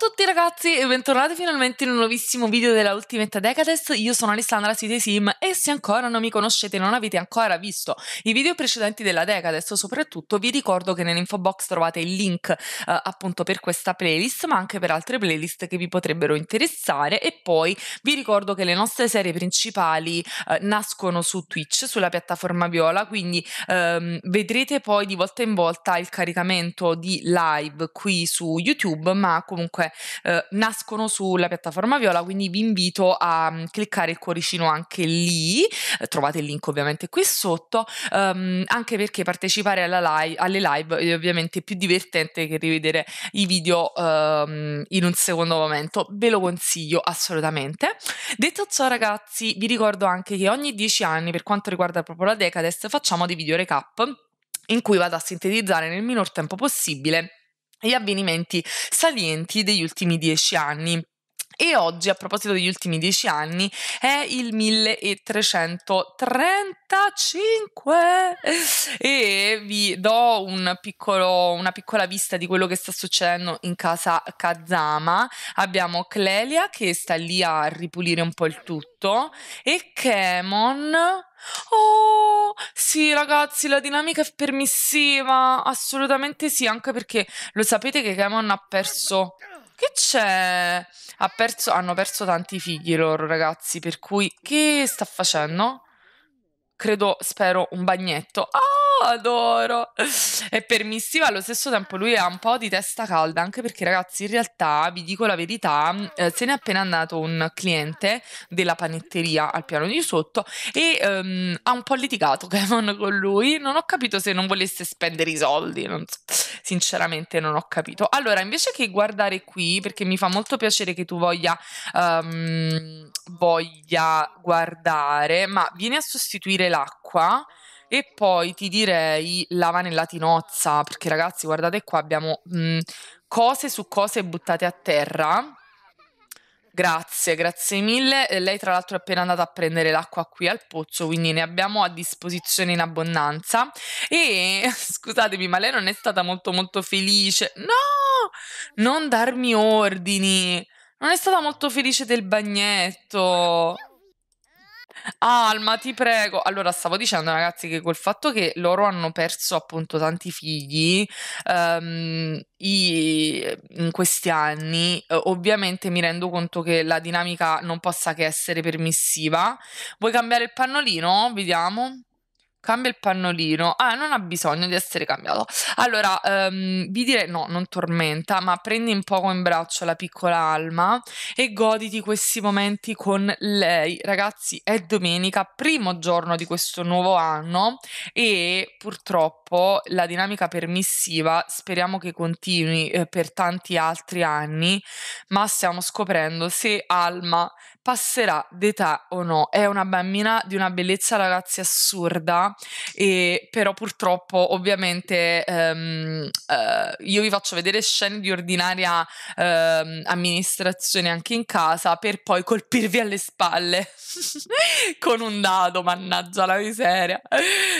Ciao a tutti ragazzi e bentornati finalmente in un nuovissimo video della Ultimate Decades. io sono Alessandra City Sim e se ancora non mi conoscete e non avete ancora visto i video precedenti della Decades, soprattutto vi ricordo che nell'info box trovate il link eh, appunto per questa playlist ma anche per altre playlist che vi potrebbero interessare e poi vi ricordo che le nostre serie principali eh, nascono su Twitch, sulla piattaforma Viola, quindi ehm, vedrete poi di volta in volta il caricamento di live qui su YouTube ma comunque eh, nascono sulla piattaforma Viola, quindi vi invito a mm, cliccare il cuoricino anche lì, eh, trovate il link ovviamente qui sotto, um, anche perché partecipare live, alle live è ovviamente più divertente che rivedere i video um, in un secondo momento, ve lo consiglio assolutamente. Detto ciò ragazzi, vi ricordo anche che ogni 10 anni per quanto riguarda proprio la Decades facciamo dei video recap in cui vado a sintetizzare nel minor tempo possibile gli avvenimenti salienti degli ultimi dieci anni e oggi a proposito degli ultimi dieci anni è il 1335 e vi do un piccolo, una piccola vista di quello che sta succedendo in casa Kazama. Abbiamo Clelia che sta lì a ripulire un po' il tutto e Kemon Oh, sì, ragazzi, la dinamica è permissiva, assolutamente sì, anche perché lo sapete che Kemon ha perso che c'è? Ha perso, hanno perso tanti figli loro ragazzi, per cui che sta facendo? Credo, spero, un bagnetto. Ah! adoro. È permissiva, allo stesso tempo lui ha un po' di testa calda, anche perché ragazzi, in realtà, vi dico la verità, mm, eh, se n'è appena andato un cliente della panetteria al piano di sotto e ehm, ha un po' litigato Kevin con lui. Non ho capito se non volesse spendere i soldi, non so. sinceramente non ho capito. Allora, invece che guardare qui, perché mi fa molto piacere che tu voglia, um, voglia guardare, ma vieni a sostituire l'acqua e poi ti direi la vanella tinozza, perché ragazzi, guardate qua, abbiamo mh, cose su cose buttate a terra. Grazie, grazie mille. Eh, lei tra l'altro è appena andata a prendere l'acqua qui al pozzo, quindi ne abbiamo a disposizione in abbondanza. E scusatemi, ma lei non è stata molto molto felice. No! Non darmi ordini. Non è stata molto felice del bagnetto. Alma, ti prego. Allora, stavo dicendo, ragazzi, che col fatto che loro hanno perso appunto tanti figli um, i, in questi anni, eh, ovviamente mi rendo conto che la dinamica non possa che essere permissiva. Vuoi cambiare il pannolino? Vediamo. Cambia il pannolino. Ah, non ha bisogno di essere cambiato. Allora, um, vi direi no, non tormenta, ma prendi un poco in braccio la piccola Alma e goditi questi momenti con lei. Ragazzi, è domenica, primo giorno di questo nuovo anno e purtroppo purtroppo la dinamica permissiva speriamo che continui eh, per tanti altri anni, ma stiamo scoprendo se Alma passerà d'età o no. È una bambina di una bellezza ragazzi assurda, e, però purtroppo ovviamente ehm, eh, io vi faccio vedere scene di ordinaria ehm, amministrazione anche in casa per poi colpirvi alle spalle con un dado, mannaggia la miseria.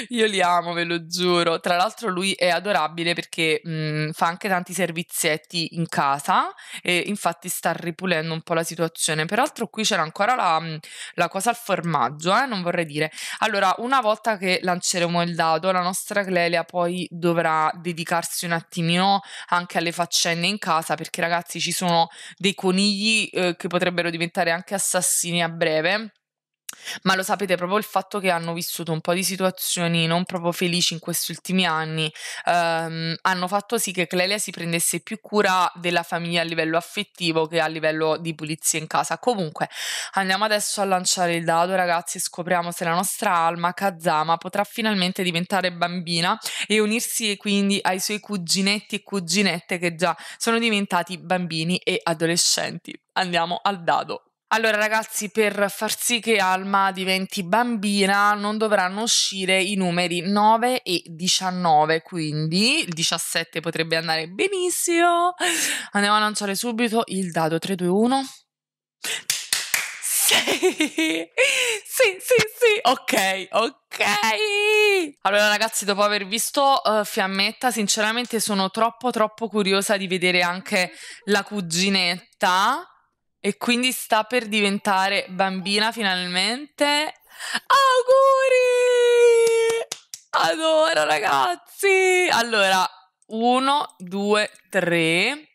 Io li amo, ve lo giuro. Tra l'altro lui è adorabile perché mh, mm, fa anche tanti servizietti in casa e infatti sta ripulendo un po' la situazione. Peraltro qui c'era ancora la, mm, la cosa al formaggio, eh? non vorrei dire. Allora, una volta che lanceremo il dado, la nostra Clelia poi dovrà dedicarsi un attimino anche alle faccende in casa perché ragazzi ci sono dei conigli eh, che potrebbero diventare anche assassini a breve ma lo sapete proprio il fatto che hanno vissuto un po' di situazioni non proprio felici in questi ultimi anni, ehm, hanno fatto sì che Clelia si prendesse più cura della famiglia a livello affettivo che a livello di pulizia in casa. Comunque, andiamo adesso a lanciare il dado, ragazzi, e scopriamo se la nostra Alma Kazama potrà finalmente diventare bambina e unirsi quindi ai suoi cuginetti e cuginette che già sono diventati bambini e adolescenti. Andiamo al dado. Allora ragazzi, per far sì che Alma diventi bambina non dovranno uscire i numeri 9 e 19, quindi il 17 potrebbe andare benissimo. Andiamo a lanciare subito il dado 3, 2, 1. Sì, sì, sì, sì, ok, ok. Allora ragazzi, dopo aver visto uh, Fiammetta, sinceramente sono troppo, troppo curiosa di vedere anche la cuginetta. E quindi sta per diventare bambina finalmente. Auguri! Adoro ragazzi! Allora, uno, due, tre.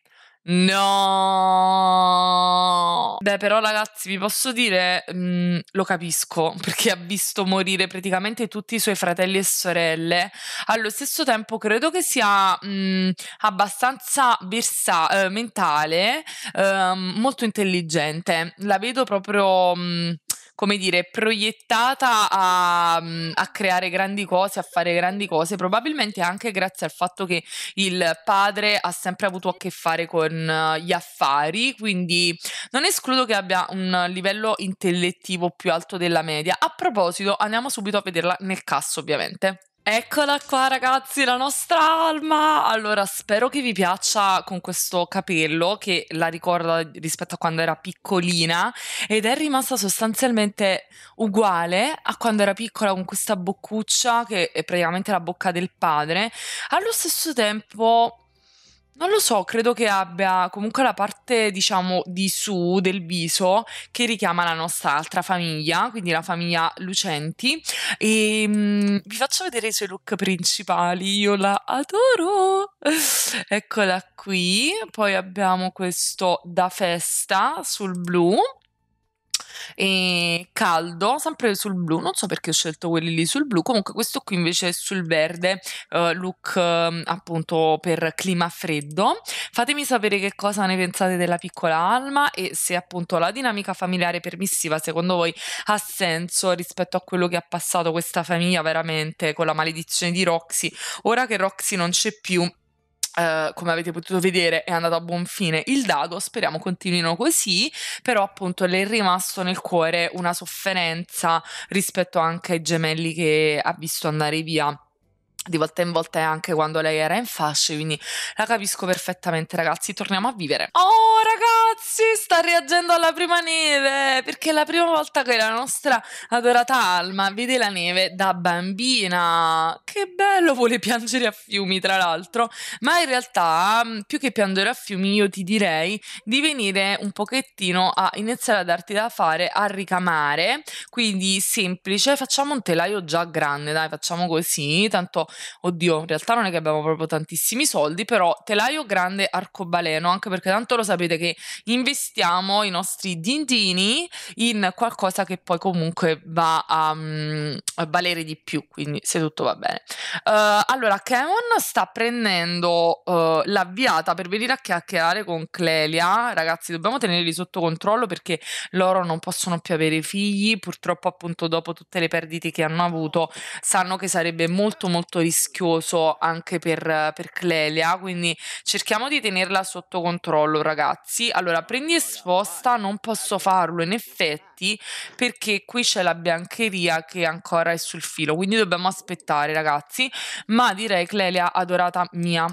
No! Beh, però ragazzi, vi posso dire, mh, mm, lo capisco, perché ha visto morire praticamente tutti i suoi fratelli e sorelle. Allo stesso tempo, credo che sia mh, mm, abbastanza versa- eh, mentale, eh, molto intelligente. La vedo proprio... Mh, mm, come dire, proiettata a, mm, a, creare grandi cose, a fare grandi cose, probabilmente anche grazie al fatto che il padre ha sempre avuto a che fare con eh, gli affari, quindi non escludo che abbia un livello intellettivo più alto della media. A proposito, andiamo subito a vederla nel cast, ovviamente. Eccola qua ragazzi, la nostra Alma! Allora, spero che vi piaccia con questo capello che la ricorda rispetto a quando era piccolina ed è rimasta sostanzialmente uguale a quando era piccola con questa boccuccia che è praticamente la bocca del padre. Allo stesso tempo non lo so, credo che abbia comunque la parte, diciamo, di su del viso che richiama la nostra altra famiglia, quindi la famiglia Lucenti. E mm, vi faccio vedere i suoi look principali, io la adoro! Eccola qui, poi abbiamo questo da festa sul blu e caldo, sempre sul blu. Non so perché ho scelto quelli lì sul blu. Comunque, questo qui invece è sul verde, uh, look uh, appunto per clima freddo. Fatemi sapere che cosa ne pensate della piccola Alma e se appunto la dinamica familiare permissiva secondo voi ha senso rispetto a quello che ha passato questa famiglia veramente con la maledizione di Roxy. Ora che Roxy non c'è più eh, come avete potuto vedere è andato a buon fine il dado, speriamo continuino così, però appunto le è rimasto nel cuore una sofferenza rispetto anche ai gemelli che ha visto andare via di volta in volta anche quando lei era in fasce, quindi la capisco perfettamente ragazzi, torniamo a vivere. Oh ragazzi! ragazzi, sta reagendo alla prima neve, perché la prima volta che la nostra adorata Alma vede la neve da bambina. Che bello vuole piangere a fiumi, tra l'altro, ma in realtà più che piangere a fiumi io ti direi di venire un pochettino a iniziare a darti da fare a ricamare, quindi semplice, facciamo un telaio già grande, dai, facciamo così, tanto oddio, in realtà non è che abbiamo proprio tantissimi soldi, però telaio grande arcobaleno, anche perché tanto lo sapete che in investiamo i nostri dindini in qualcosa che poi comunque va a, um, a valere di più, quindi se tutto va bene. Uh, allora, Kevin sta prendendo uh, l'avviata per venire a chiacchierare con Clelia. Ragazzi, dobbiamo tenerli sotto controllo perché loro non possono più avere figli, purtroppo appunto dopo tutte le perdite che hanno avuto, sanno che sarebbe molto molto rischioso anche per, per Clelia, quindi cerchiamo di tenerla sotto controllo, ragazzi. Allora, allora, prendi e sposta, non posso farlo in effetti perché qui c'è la biancheria che ancora è sul filo, quindi dobbiamo aspettare ragazzi, ma direi Clelia adorata mia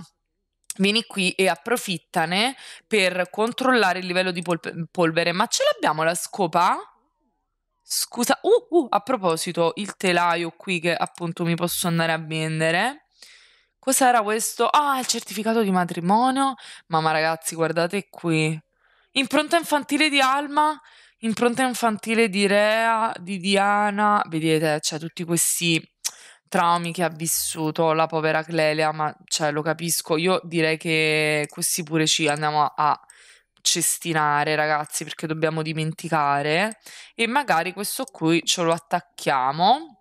vieni qui e approfittane per controllare il livello di polvere. Ma ce l'abbiamo la scopa? Scusa, uh, uh, a proposito, il telaio qui che appunto mi posso andare a vendere. Cos'era questo? Ah, il certificato di matrimonio. Mamma ragazzi, guardate qui. Impronta infantile di Alma, impronta infantile di Rea, di Diana, vedete, cioè tutti questi traumi che ha vissuto la povera Clelia, ma cioè, lo capisco, io direi che questi pure ci andiamo a, a cestinare ragazzi perché dobbiamo dimenticare e magari questo qui ce lo attacchiamo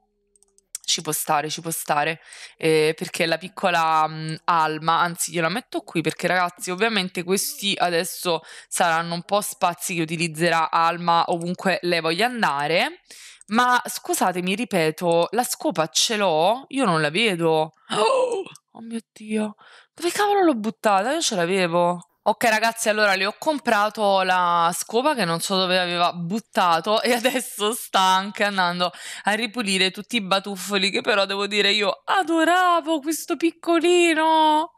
ci può stare, ci può stare, eh, perché la piccola mh, Alma, anzi gliela metto qui perché ragazzi ovviamente questi adesso saranno un po' spazi che utilizzerà Alma ovunque lei voglia andare, ma scusatemi, ripeto, la scopa ce l'ho? Io non la vedo. Oh, oh mio Dio, dove cavolo l'ho buttata? Io ce l'avevo. Ok ragazzi, allora le ho comprato la scopa che non so dove aveva buttato e adesso sta anche andando a ripulire tutti i batuffoli che però devo dire io adoravo questo piccolino.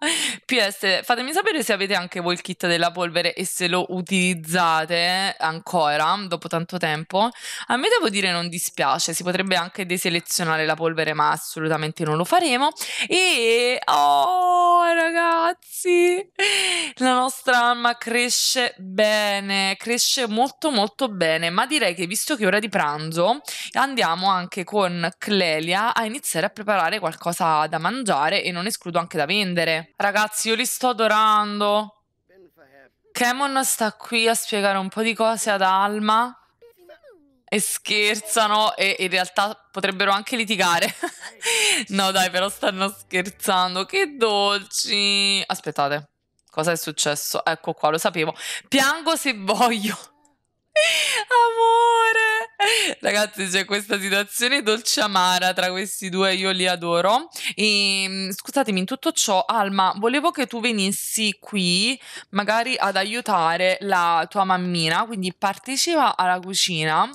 PS, fatemi sapere se avete anche voi il kit della polvere e se lo utilizzate ancora dopo tanto tempo. A me devo dire non dispiace, si potrebbe anche deselezionare la polvere ma assolutamente non lo faremo. E oh ragazzi, la nostra vostra alma cresce bene, cresce molto molto bene, ma direi che visto che è ora di pranzo andiamo anche con Clelia a iniziare a preparare qualcosa da mangiare e non escludo anche da vendere. Ragazzi, io li sto adorando. Camon sta qui a spiegare un po' di cose ad Alma e scherzano e in realtà potrebbero anche litigare. no, dai, però stanno scherzando. Che dolci. Aspettate. Cosa è successo? Ecco qua, lo sapevo. Piango se voglio. Amore! Ragazzi, c'è questa situazione dolce amara tra questi due, io li adoro. E, ehm, scusatemi, in tutto ciò, Alma, volevo che tu venissi qui magari ad aiutare la tua mammina, quindi partecipa alla cucina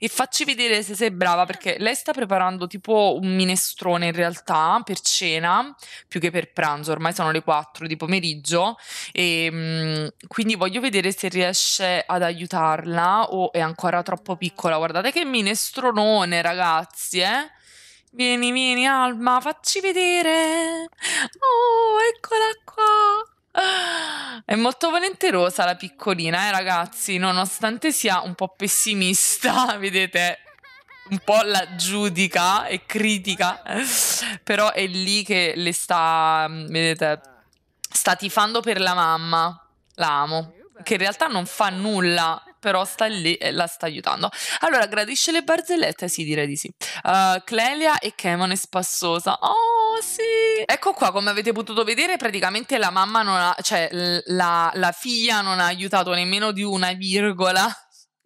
e facci vedere se sei brava perché lei sta preparando tipo un minestrone in realtà per cena più che per pranzo, ormai sono le 4 di pomeriggio e ehm, quindi voglio vedere se riesce ad aiutarla o è ancora troppo piccola. Guardate che minestronone ragazzi, eh? Vieni, vieni Alma, facci vedere. Oh, eccola qua. È molto volenterosa la piccolina, eh ragazzi, nonostante sia un po' pessimista, vedete, un po' la giudica e critica, però è lì che le sta, mm, vedete, sta tifando per la mamma, la amo, che in realtà non fa nulla però sta lì e la sta aiutando. Allora, gradisce le barzellette? Sì, direi di sì. Uh, Clelia e Kemon è spassosa. Oh, sì! Ecco qua, come avete potuto vedere, praticamente la mamma non ha... cioè, la, la figlia non ha aiutato nemmeno di una virgola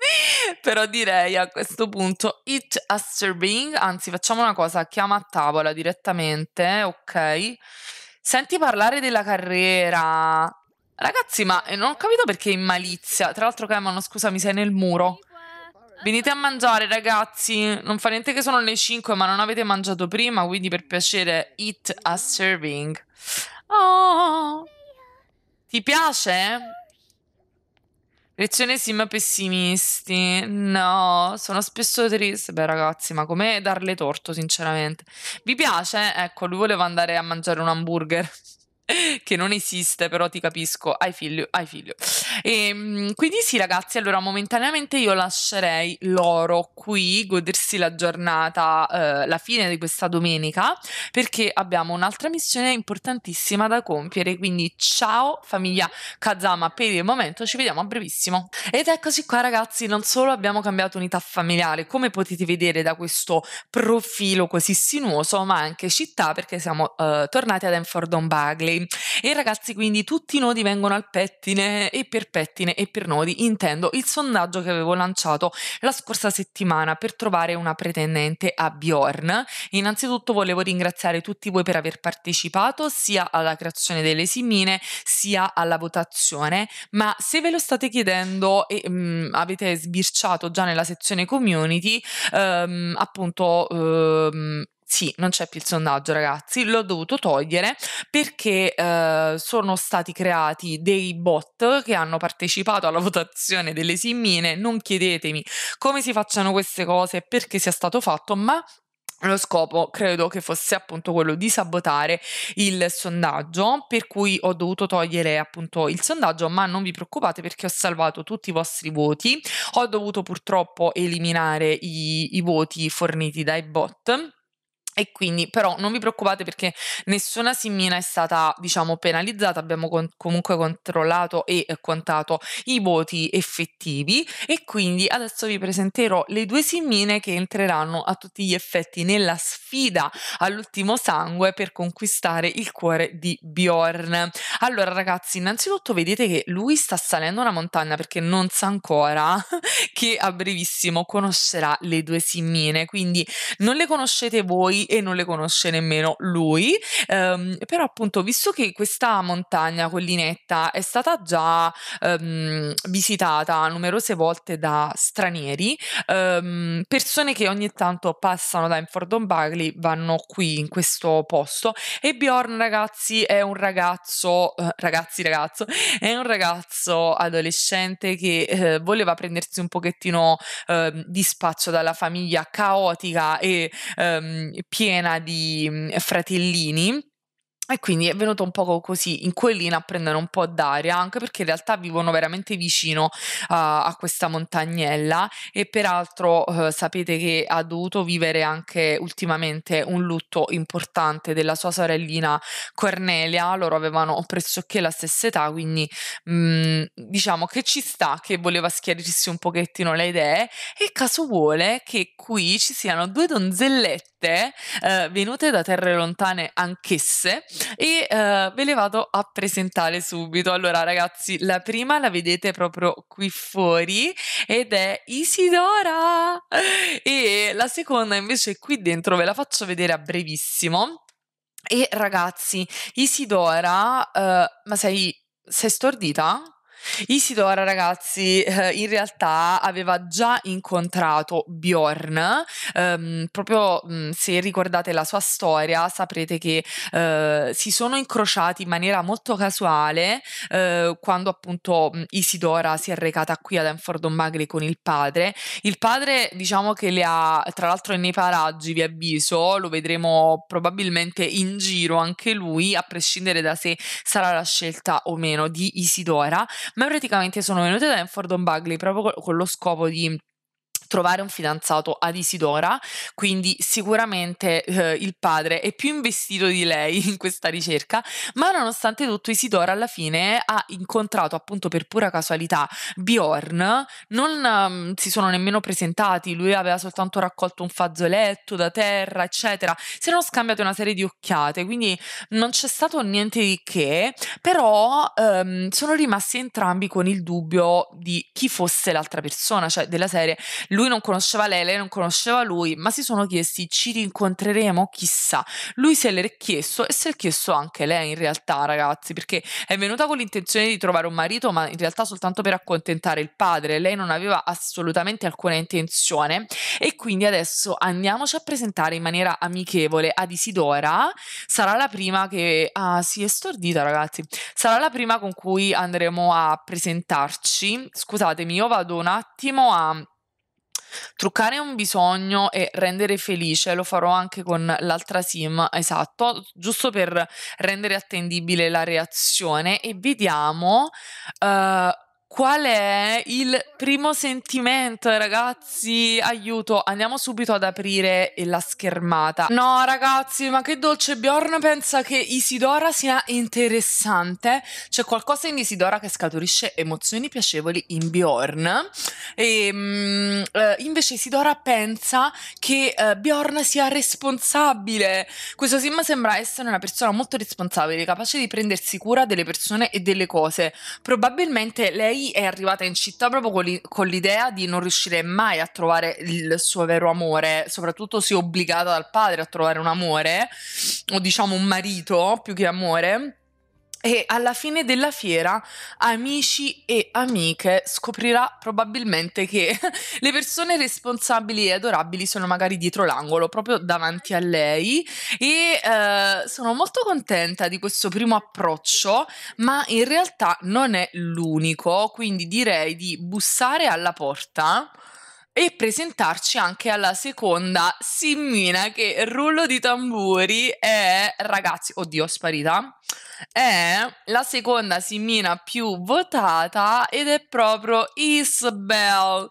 però direi a questo punto eat a serving, anzi facciamo una cosa, chiama a tavola direttamente, ok? Senti parlare della carriera, Ragazzi, ma eh, non ho capito perché in malizia. Tra l'altro, Cameron, scusa, mi sei nel muro. Venite a mangiare, ragazzi. Non fa niente che sono le 5, ma non avete mangiato prima, quindi per piacere, eat a serving. Oh! Ti piace? Lezione sim pessimisti. No, sono spesso triste. Beh, ragazzi, ma com'è darle torto, sinceramente? Vi piace? Ecco, lui voleva andare a mangiare un hamburger che non esiste, però ti capisco, hai figlio, hai figlio. E, ehm, quindi sì ragazzi, allora momentaneamente io lascerei loro qui godersi la giornata, eh, la fine di questa domenica, perché abbiamo un'altra missione importantissima da compiere, quindi ciao famiglia Kazama per il momento, ci vediamo a brevissimo. Ed eccoci qua ragazzi, non solo abbiamo cambiato unità familiare, come potete vedere da questo profilo così sinuoso, ma anche città perché siamo eh, tornati ad Enfordon Bagley e ragazzi, quindi tutti i nodi vengono al pettine e per pettine e per nodi intendo il sondaggio che avevo lanciato la scorsa settimana per trovare una pretendente a Bjorn. Innanzitutto volevo ringraziare tutti voi per aver partecipato sia alla creazione delle simine sia alla votazione, ma se ve lo state chiedendo e mh, mm, avete sbirciato già nella sezione community, ehm, appunto ehm, sì, non c'è più il sondaggio, ragazzi, l'ho dovuto togliere perché eh, sono stati creati dei bot che hanno partecipato alla votazione delle simmine. Non chiedetemi come si facciano queste cose e perché sia stato fatto, ma lo scopo credo che fosse appunto quello di sabotare il sondaggio, per cui ho dovuto togliere appunto il sondaggio, ma non vi preoccupate perché ho salvato tutti i vostri voti, ho dovuto purtroppo eliminare i, i voti forniti dai bot e quindi, però, non vi preoccupate perché nessuna simmina è stata, diciamo, penalizzata. Abbiamo con- comunque controllato e eh, contato i voti effettivi. E quindi adesso vi presenterò le due simmine che entreranno a tutti gli effetti nella sfida all'ultimo sangue per conquistare il cuore di Bjorn. Allora, ragazzi, innanzitutto vedete che lui sta salendo una montagna perché non sa ancora che a brevissimo conoscerà le due simmine. Quindi non le conoscete voi e non le conosce nemmeno lui. Um, però appunto, visto che questa montagna, collinetta, è stata già um, visitata numerose volte da stranieri, um, persone che ogni tanto passano da Infordon Bagley vanno qui in questo posto e Bjorn ragazzi è un ragazzo, eh, ragazzi ragazzo, è un ragazzo adolescente che eh, voleva prendersi un pochettino eh, di spazio dalla famiglia caotica e ehm, piena di mhmm, fratellini e quindi è venuto un po' così in collina a prendere un po' d'aria, anche perché in realtà vivono veramente vicino uh, a questa montagnella e peraltro uh, sapete che ha dovuto vivere anche ultimamente un lutto importante della sua sorellina Cornelia, loro avevano pressoché la stessa età, quindi mh, mm, diciamo che ci sta che voleva schiarirsi un pochettino le idee e caso vuole che qui ci siano due donzellette uh, venute da terre lontane anch'esse e eh, ve le vado a presentare subito. Allora ragazzi, la prima la vedete proprio qui fuori ed è Isidora e la seconda invece è qui dentro, ve la faccio vedere a brevissimo. E ragazzi, Isidora, eh, ma sei, sei stordita? Isidora, ragazzi, eh, in realtà aveva già incontrato Bjorn, ehm, proprio mh, mm, se ricordate la sua storia saprete che eh, si sono incrociati in maniera molto casuale eh, quando appunto mm, Isidora si è recata qui ad Enfordo Magri con il padre. Il padre diciamo che le ha, tra l'altro è nei paraggi, vi avviso, lo vedremo probabilmente in giro anche lui, a prescindere da se sarà la scelta o meno di Isidora, ma praticamente sono venute da Enford Bugley proprio con lo scopo di trovare un fidanzato ad Isidora, quindi sicuramente eh, il padre è più investito di lei in questa ricerca, ma nonostante tutto Isidora alla fine ha incontrato appunto per pura casualità Bjorn, non um, si sono nemmeno presentati, lui aveva soltanto raccolto un fazzoletto da terra, eccetera, si erano scambiate una serie di occhiate, quindi non c'è stato niente di che, però um, sono rimasti entrambi con il dubbio di chi fosse l'altra persona, cioè della serie lui lui non conosceva lei, lei non conosceva lui, ma si sono chiesti ci rincontreremo, chissà. Lui se l'è chiesto e se l'è chiesto anche lei in realtà, ragazzi, perché è venuta con l'intenzione di trovare un marito, ma in realtà soltanto per accontentare il padre. Lei non aveva assolutamente alcuna intenzione e quindi adesso andiamoci a presentare in maniera amichevole ad Isidora. Sarà la prima che ah, si è stordita, ragazzi. Sarà la prima con cui andremo a presentarci. Scusatemi, io vado un attimo a Truccare un bisogno e rendere felice, lo farò anche con l'altra sim, esatto, giusto per rendere attendibile la reazione e vediamo... Uh, Qual è il primo sentimento, ragazzi? Aiuto, andiamo subito ad aprire la schermata. No, ragazzi, ma che dolce Bjorn pensa che Isidora sia interessante. C'è qualcosa in Isidora che scaturisce emozioni piacevoli in Bjorn. E, ehm, mh, eh, invece Isidora pensa che uh, Bjorn sia responsabile. Questo Sim sembra essere una persona molto responsabile, capace di prendersi cura delle persone e delle cose. Probabilmente lei è arrivata in città proprio con, li- con, l'idea di non riuscire mai a trovare il suo vero amore, soprattutto se obbligata dal padre a trovare un amore, o diciamo un marito più che amore. E alla fine della fiera, amici e amiche, scoprirà probabilmente che le persone responsabili e adorabili sono magari dietro l'angolo, proprio davanti a lei. E eh, sono molto contenta di questo primo approccio, ma in realtà non è l'unico. Quindi direi di bussare alla porta e presentarci anche alla seconda simmina che rullo di tamburi è ragazzi oddio sparita è la seconda simmina più votata ed è proprio Isabel.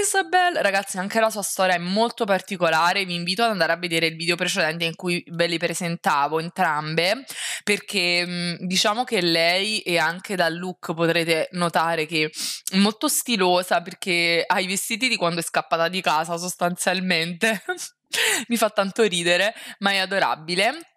Isabel, ragazzi, anche la sua storia è molto particolare. Vi invito ad andare a vedere il video precedente in cui ve li presentavo entrambe, perché mm, diciamo che lei e anche dal look potrete notare che è molto stilosa perché ha i vestiti di quando è scappata di casa sostanzialmente. Mi fa tanto ridere, ma è adorabile.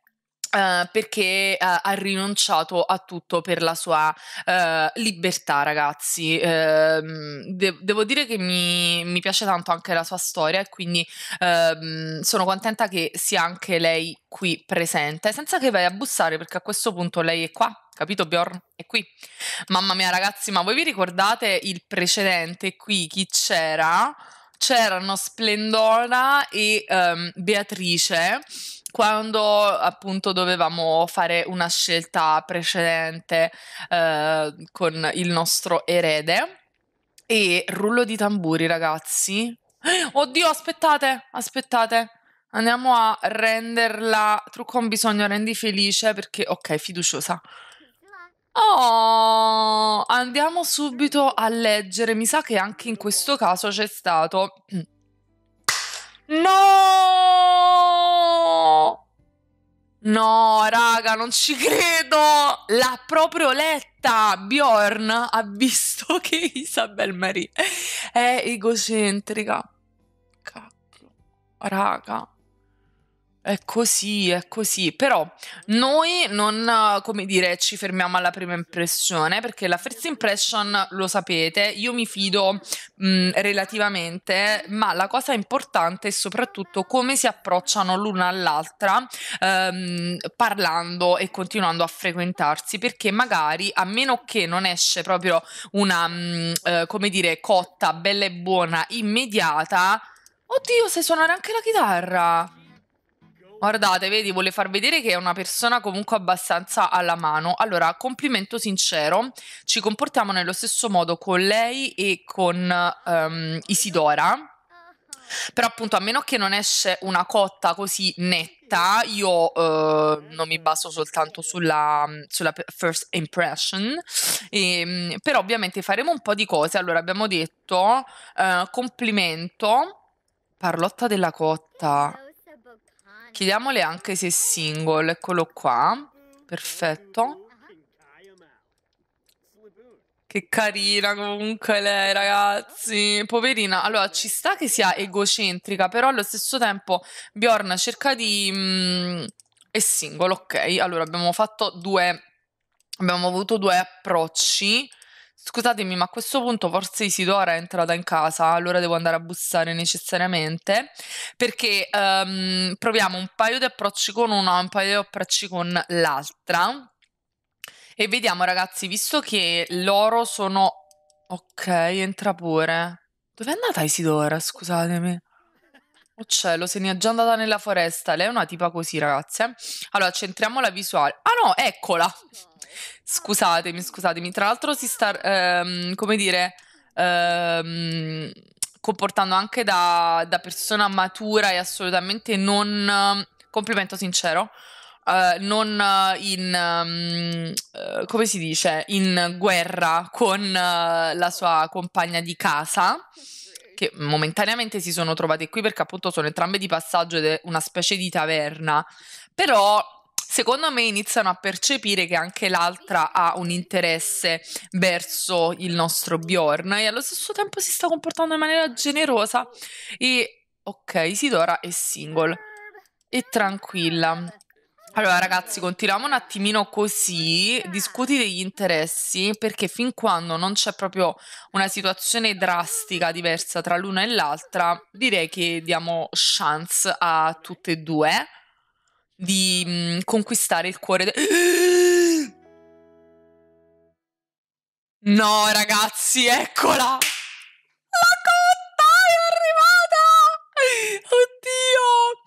Uh, perché uh, ha rinunciato a tutto per la sua uh, libertà, ragazzi. Ehm, de- devo dire che mi-, mi, piace tanto anche la sua storia e quindi ehm, sono contenta che sia anche lei qui presente, senza che vai a bussare perché a questo punto lei è qua, capito Bjorn? È qui. Mamma mia, ragazzi, ma voi vi ricordate il precedente qui chi c'era? C'erano Splendora e um, Beatrice quando appunto dovevamo fare una scelta precedente eh, con il nostro erede. E rullo di tamburi, ragazzi. Oddio, aspettate, aspettate. Andiamo a renderla. Trucco un bisogno, rendi felice perché, ok, fiduciosa. Oh, andiamo subito a leggere. Mi sa che anche in questo caso c'è stato. No! No, raga, non ci credo! L'ha proprio letta! Bjorn ha visto che Isabel Marie è egocentrica. Cacchio, raga. È così, è così, però noi non, come dire, ci fermiamo alla prima impressione, perché la first impression lo sapete, io mi fido mh, relativamente, ma la cosa importante è soprattutto come si approcciano l'una all'altra ehm, parlando e continuando a frequentarsi, perché magari a meno che non esce proprio una, mh, eh, come dire, cotta bella e buona immediata, oddio, sai suonare anche la chitarra. Guardate, vedi, vuole far vedere che è una persona comunque abbastanza alla mano. Allora, complimento sincero, ci comportiamo nello stesso modo con lei e con um, Isidora. Però appunto a meno che non esce una cotta così netta, io eh, non mi baso soltanto sulla, sulla first impression, e, ehm, però ovviamente faremo un po' di cose. Allora abbiamo detto eh, complimento, parlotta della cotta, Chiediamole anche se è single, eccolo qua. Perfetto. Che carina comunque lei, ragazzi. Poverina. Allora, ci sta che sia egocentrica, però allo stesso tempo Bjorn cerca di... Mh, mm, è single, ok. Allora, abbiamo fatto due... Abbiamo avuto due approcci. Scusatemi, ma a questo punto forse Isidora è entrata in casa, allora devo andare a bussare necessariamente, perché um, proviamo un paio di approcci con una, un paio di approcci con l'altra. E vediamo ragazzi, visto che loro sono... Ok, entra pure. Dove è andata Isidora? Scusatemi. Oh cielo, se ne è già andata nella foresta. Lei è una tipa così, ragazze. Eh. Allora, centriamo la visuale. Ah no, eccola! Scusatemi, scusatemi. Tra l'altro si sta, ehm, come dire, ehm, comportando anche da, da, persona matura e assolutamente non... Complimento sincero. Eh, non in... Ehm, eh, come si dice? In guerra con eh, la sua compagna di casa che momentaneamente si sono trovate qui perché appunto sono entrambe di passaggio ed è una specie di taverna. Però secondo me iniziano a percepire che anche l'altra ha un interesse verso il nostro Bjorn e allo stesso tempo si sta comportando in maniera generosa e ok, Isidora è single e tranquilla. Allora ragazzi, continuiamo un attimino così, discuti degli interessi, perché fin quando non c'è proprio una situazione drastica diversa tra l'una e l'altra, direi che diamo chance a tutte e due di mh, mm, conquistare il cuore. De- no, ragazzi, eccola! La cotta è arrivata! Oddio!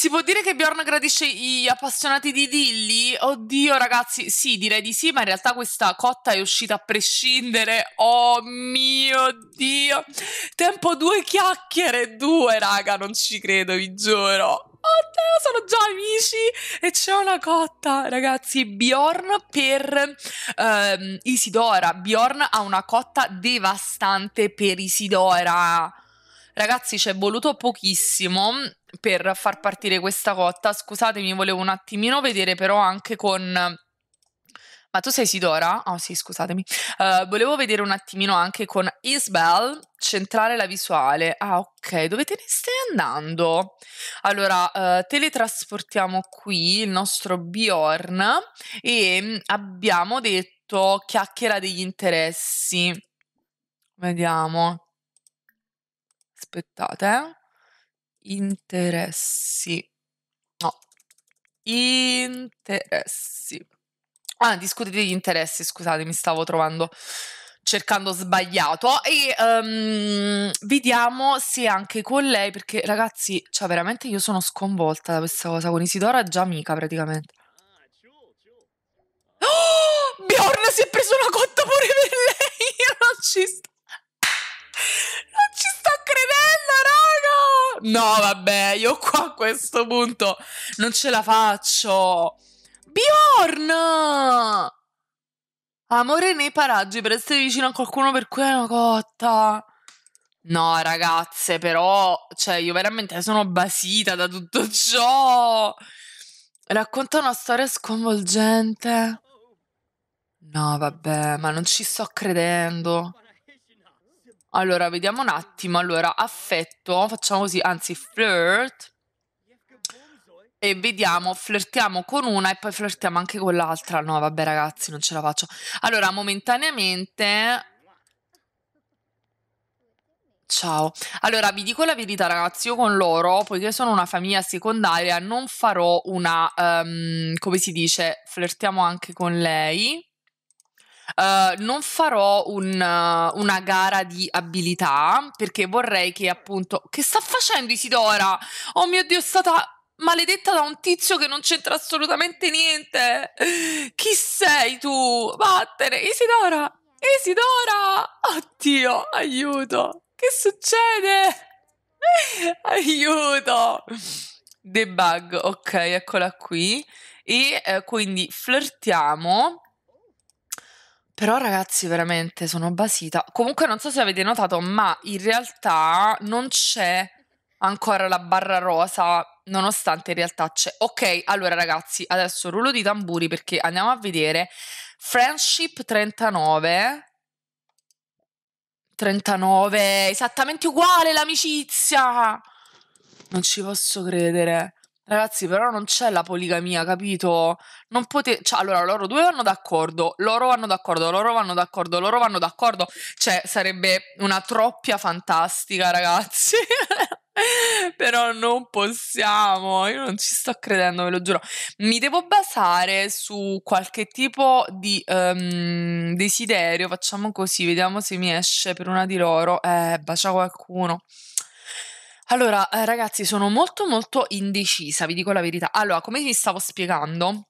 Si può dire che Bjorn gradisce gli appassionati di Dilly? Oddio, ragazzi, sì, direi di sì, ma in realtà questa cotta è uscita a prescindere. Oh mio Dio! Tempo due chiacchiere, due, raga, non ci credo, vi giuro. Oddio, sono già amici e c'è una cotta, ragazzi. Bjorn per ehm, Isidora. Bjorn ha una cotta devastante per Isidora. Ragazzi, ci è voluto pochissimo per far partire questa cotta. Scusatemi, volevo un attimino vedere però anche con... Ma tu sei Sidora? Oh ah, sì, scusatemi. Uh, volevo vedere un attimino anche con Isabel centrare la visuale. Ah ok, dove te ne stai andando? Allora, uh, teletrasportiamo qui il nostro Bjorn e mm, abbiamo detto chiacchiera degli interessi. Vediamo. Aspettate, eh. Interessi. No. Interessi. Ah, discutete di interessi, scusate, mi stavo trovando cercando sbagliato e um, vediamo se anche con lei perché ragazzi cioè veramente io sono sconvolta da questa cosa con Isidora già amica praticamente oh, Bjorn si è preso una cotta pure per lei io non ci sto non ci sto credendo raga no, vabbè, io qua a questo punto non ce la faccio. Bjorn! Amore nei paraggi per essere vicino a qualcuno per cui è una cotta. No, ragazze, però, cioè, io veramente sono basita da tutto ciò. Racconta una storia sconvolgente. No, vabbè, ma non ci sto credendo. Allora, vediamo un attimo. Allora, affetto, facciamo così, anzi flirt. E vediamo, flirtiamo con una e poi flirtiamo anche con l'altra. No, vabbè ragazzi, non ce la faccio. Allora, momentaneamente... Ciao. Allora, vi dico la verità ragazzi, io con loro, poiché sono una famiglia secondaria, non farò una, um, come si dice, flirtiamo anche con lei. Ehm, non farò un, una gara di abilità perché vorrei che appunto... Che sta facendo Isidora? Oh mio Dio, è stata maledetta da un tizio che non c'entra assolutamente niente. Chi sei tu? Vattene, Isidora! Isidora! Oddio, aiuto! Che succede? Aiuto! Debug, ok, eccola qui. E eh, quindi flirtiamo però ragazzi, veramente sono basita. Comunque non so se avete notato, ma in realtà non c'è ancora la barra rosa, nonostante in realtà c'è. Ok, allora ragazzi, adesso rullo di tamburi perché andiamo a vedere Friendship 39. 39, esattamente uguale l'amicizia. Non ci posso credere. Ragazzi, però non c'è la poligamia, capito? Non potete. Cioè, allora, loro due vanno d'accordo, loro vanno d'accordo, loro vanno d'accordo, loro vanno d'accordo. Cioè, sarebbe una troppia fantastica, ragazzi. Però non possiamo, io non ci sto credendo, ve lo giuro. Mi devo basare su qualche tipo di um, desiderio. Facciamo così, vediamo se mi esce per una di loro. Eh, bacia qualcuno. Allora, eh, ragazzi, sono molto molto indecisa, vi dico la verità. Allora, come vi stavo spiegando,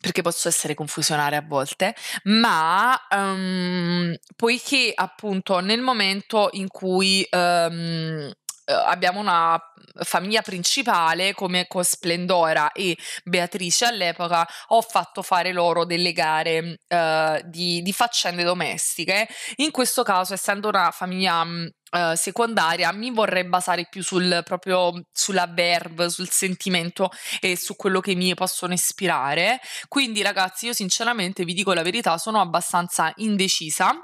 perché posso essere confusionaria a volte, ma um, poiché appunto nel momento in cui um, eh, abbiamo una famiglia principale come con Splendora e Beatrice all'epoca ho fatto fare loro delle gare mm, eh, di, di, faccende domestiche. In questo caso, essendo una famiglia mm, eh, secondaria, mi vorrei basare più sul, proprio mm, sulla verve, sul sentimento e su quello che mi possono ispirare. Quindi, ragazzi, io sinceramente vi dico la verità, sono abbastanza indecisa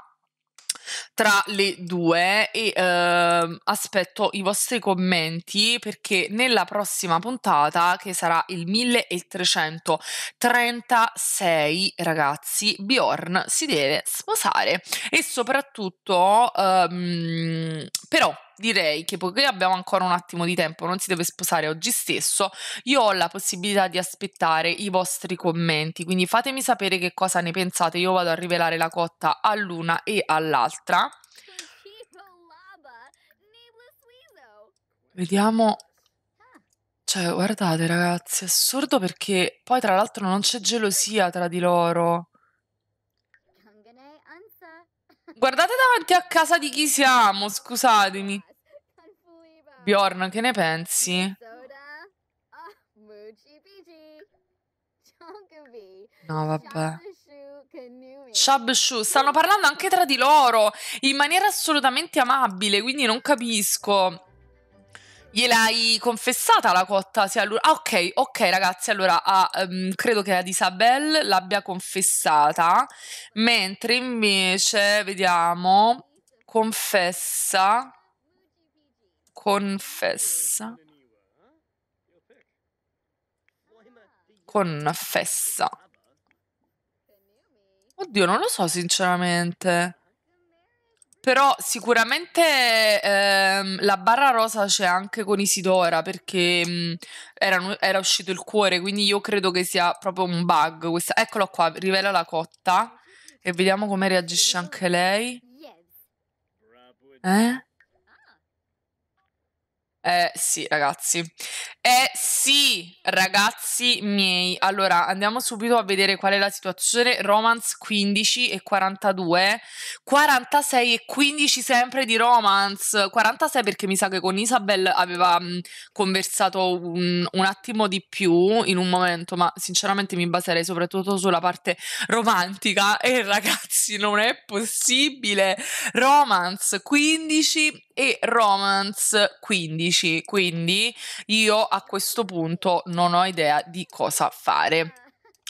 tra le due e uh, aspetto i vostri commenti perché nella prossima puntata che sarà il 1336 ragazzi Bjorn si deve sposare e soprattutto um, però direi che poiché abbiamo ancora un attimo di tempo, non si deve sposare oggi stesso, io ho la possibilità di aspettare i vostri commenti, quindi fatemi sapere che cosa ne pensate, io vado a rivelare la cotta all'una e all'altra. Vediamo cioè, guardate ragazzi, è assurdo perché poi tra l'altro non c'è gelosia tra di loro. Guardate davanti a casa di chi siamo, scusatemi. Bjorn, che ne pensi? No, vabbè. Shabshu, stanno parlando anche tra di loro in maniera assolutamente amabile, quindi non capisco. Gliel'hai confessata la cotta? Sì, allora... Ah, ok, ok, ragazzi. Allora, ah, um, credo che ad Isabel l'abbia confessata. Mentre invece, vediamo, confessa. Confessa. Confessa. Oddio, non lo so, sinceramente. Però sicuramente ehm, la barra rosa c'è anche con Isidora perché mh, era, era, uscito il cuore, quindi io credo che sia proprio un bug. Questa. Eccola qua, rivela la cotta e vediamo come reagisce anche lei. Eh? Eh sì, ragazzi. Eh sì, ragazzi miei. Allora, andiamo subito a vedere qual è la situazione. Romance 15 e 42. 46 e 15 sempre di Romance. 46 perché mi sa che con Isabel aveva mh, mm, conversato un, un, attimo di più in un momento, ma sinceramente mi baserei soprattutto sulla parte romantica. E eh, ragazzi, non è possibile. Romance 15 e Romance 15, quindi io a questo punto non ho idea di cosa fare.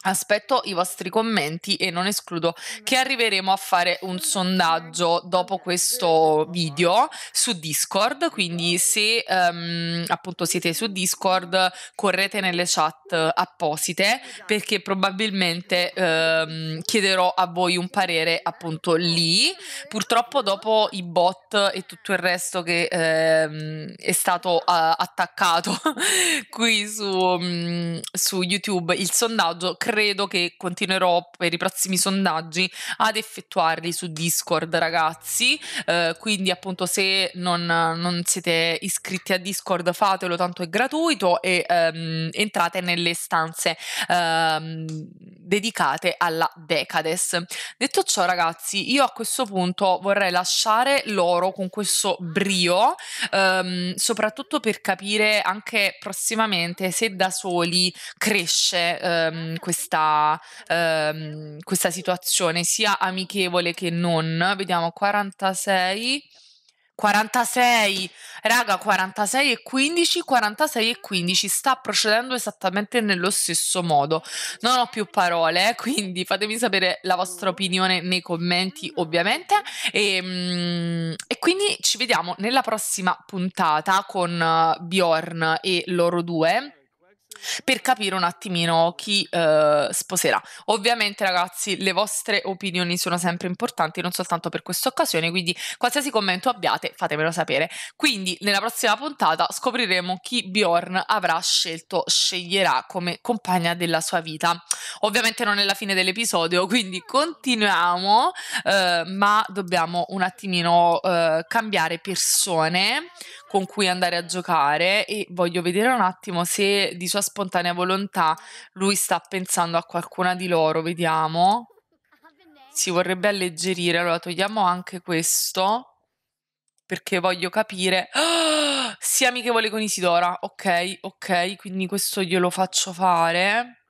Aspetto i vostri commenti e non escludo che arriveremo a fare un sondaggio dopo questo video su Discord, quindi se um, appunto siete su Discord correte nelle chat apposite perché probabilmente um, chiederò a voi un parere appunto lì. Purtroppo dopo i bot e tutto il resto che um, è stato uh, attaccato qui su, mm, su YouTube, il sondaggio credo credo che continuerò per i prossimi sondaggi ad effettuarli su Discord, ragazzi. Eh, quindi, appunto, se non, non, siete iscritti a Discord, fatelo, tanto è gratuito e ehm, entrate nelle stanze ehm, dedicate alla Decades. Detto ciò, ragazzi, io a questo punto vorrei lasciare loro con questo brio, ehm, soprattutto per capire anche prossimamente se da soli cresce ehm, questa questa, ehm, questa situazione, sia amichevole che non. Vediamo 46. 46, raga 46 e 15, 46 e 15 sta procedendo esattamente nello stesso modo. Non ho più parole, quindi fatemi sapere la vostra opinione nei commenti ovviamente e, ehm, e quindi ci vediamo nella prossima puntata con eh, Bjorn e loro due per capire un attimino chi eh, sposerà. Ovviamente, ragazzi, le vostre opinioni sono sempre importanti, non soltanto per questa occasione, quindi qualsiasi commento abbiate fatemelo sapere. Quindi, nella prossima puntata scopriremo chi Bjorn avrà scelto, sceglierà come compagna della sua vita. Ovviamente non è la fine dell'episodio, quindi continuiamo, eh, ma dobbiamo un attimino eh, cambiare persone con cui andare a giocare e voglio vedere un attimo se di sua spontanea volontà lui sta pensando a qualcuna di loro, vediamo. Si vorrebbe alleggerire, allora togliamo anche questo perché voglio capire... Oh, sia amichevole con Isidora, ok, ok, quindi questo glielo faccio fare.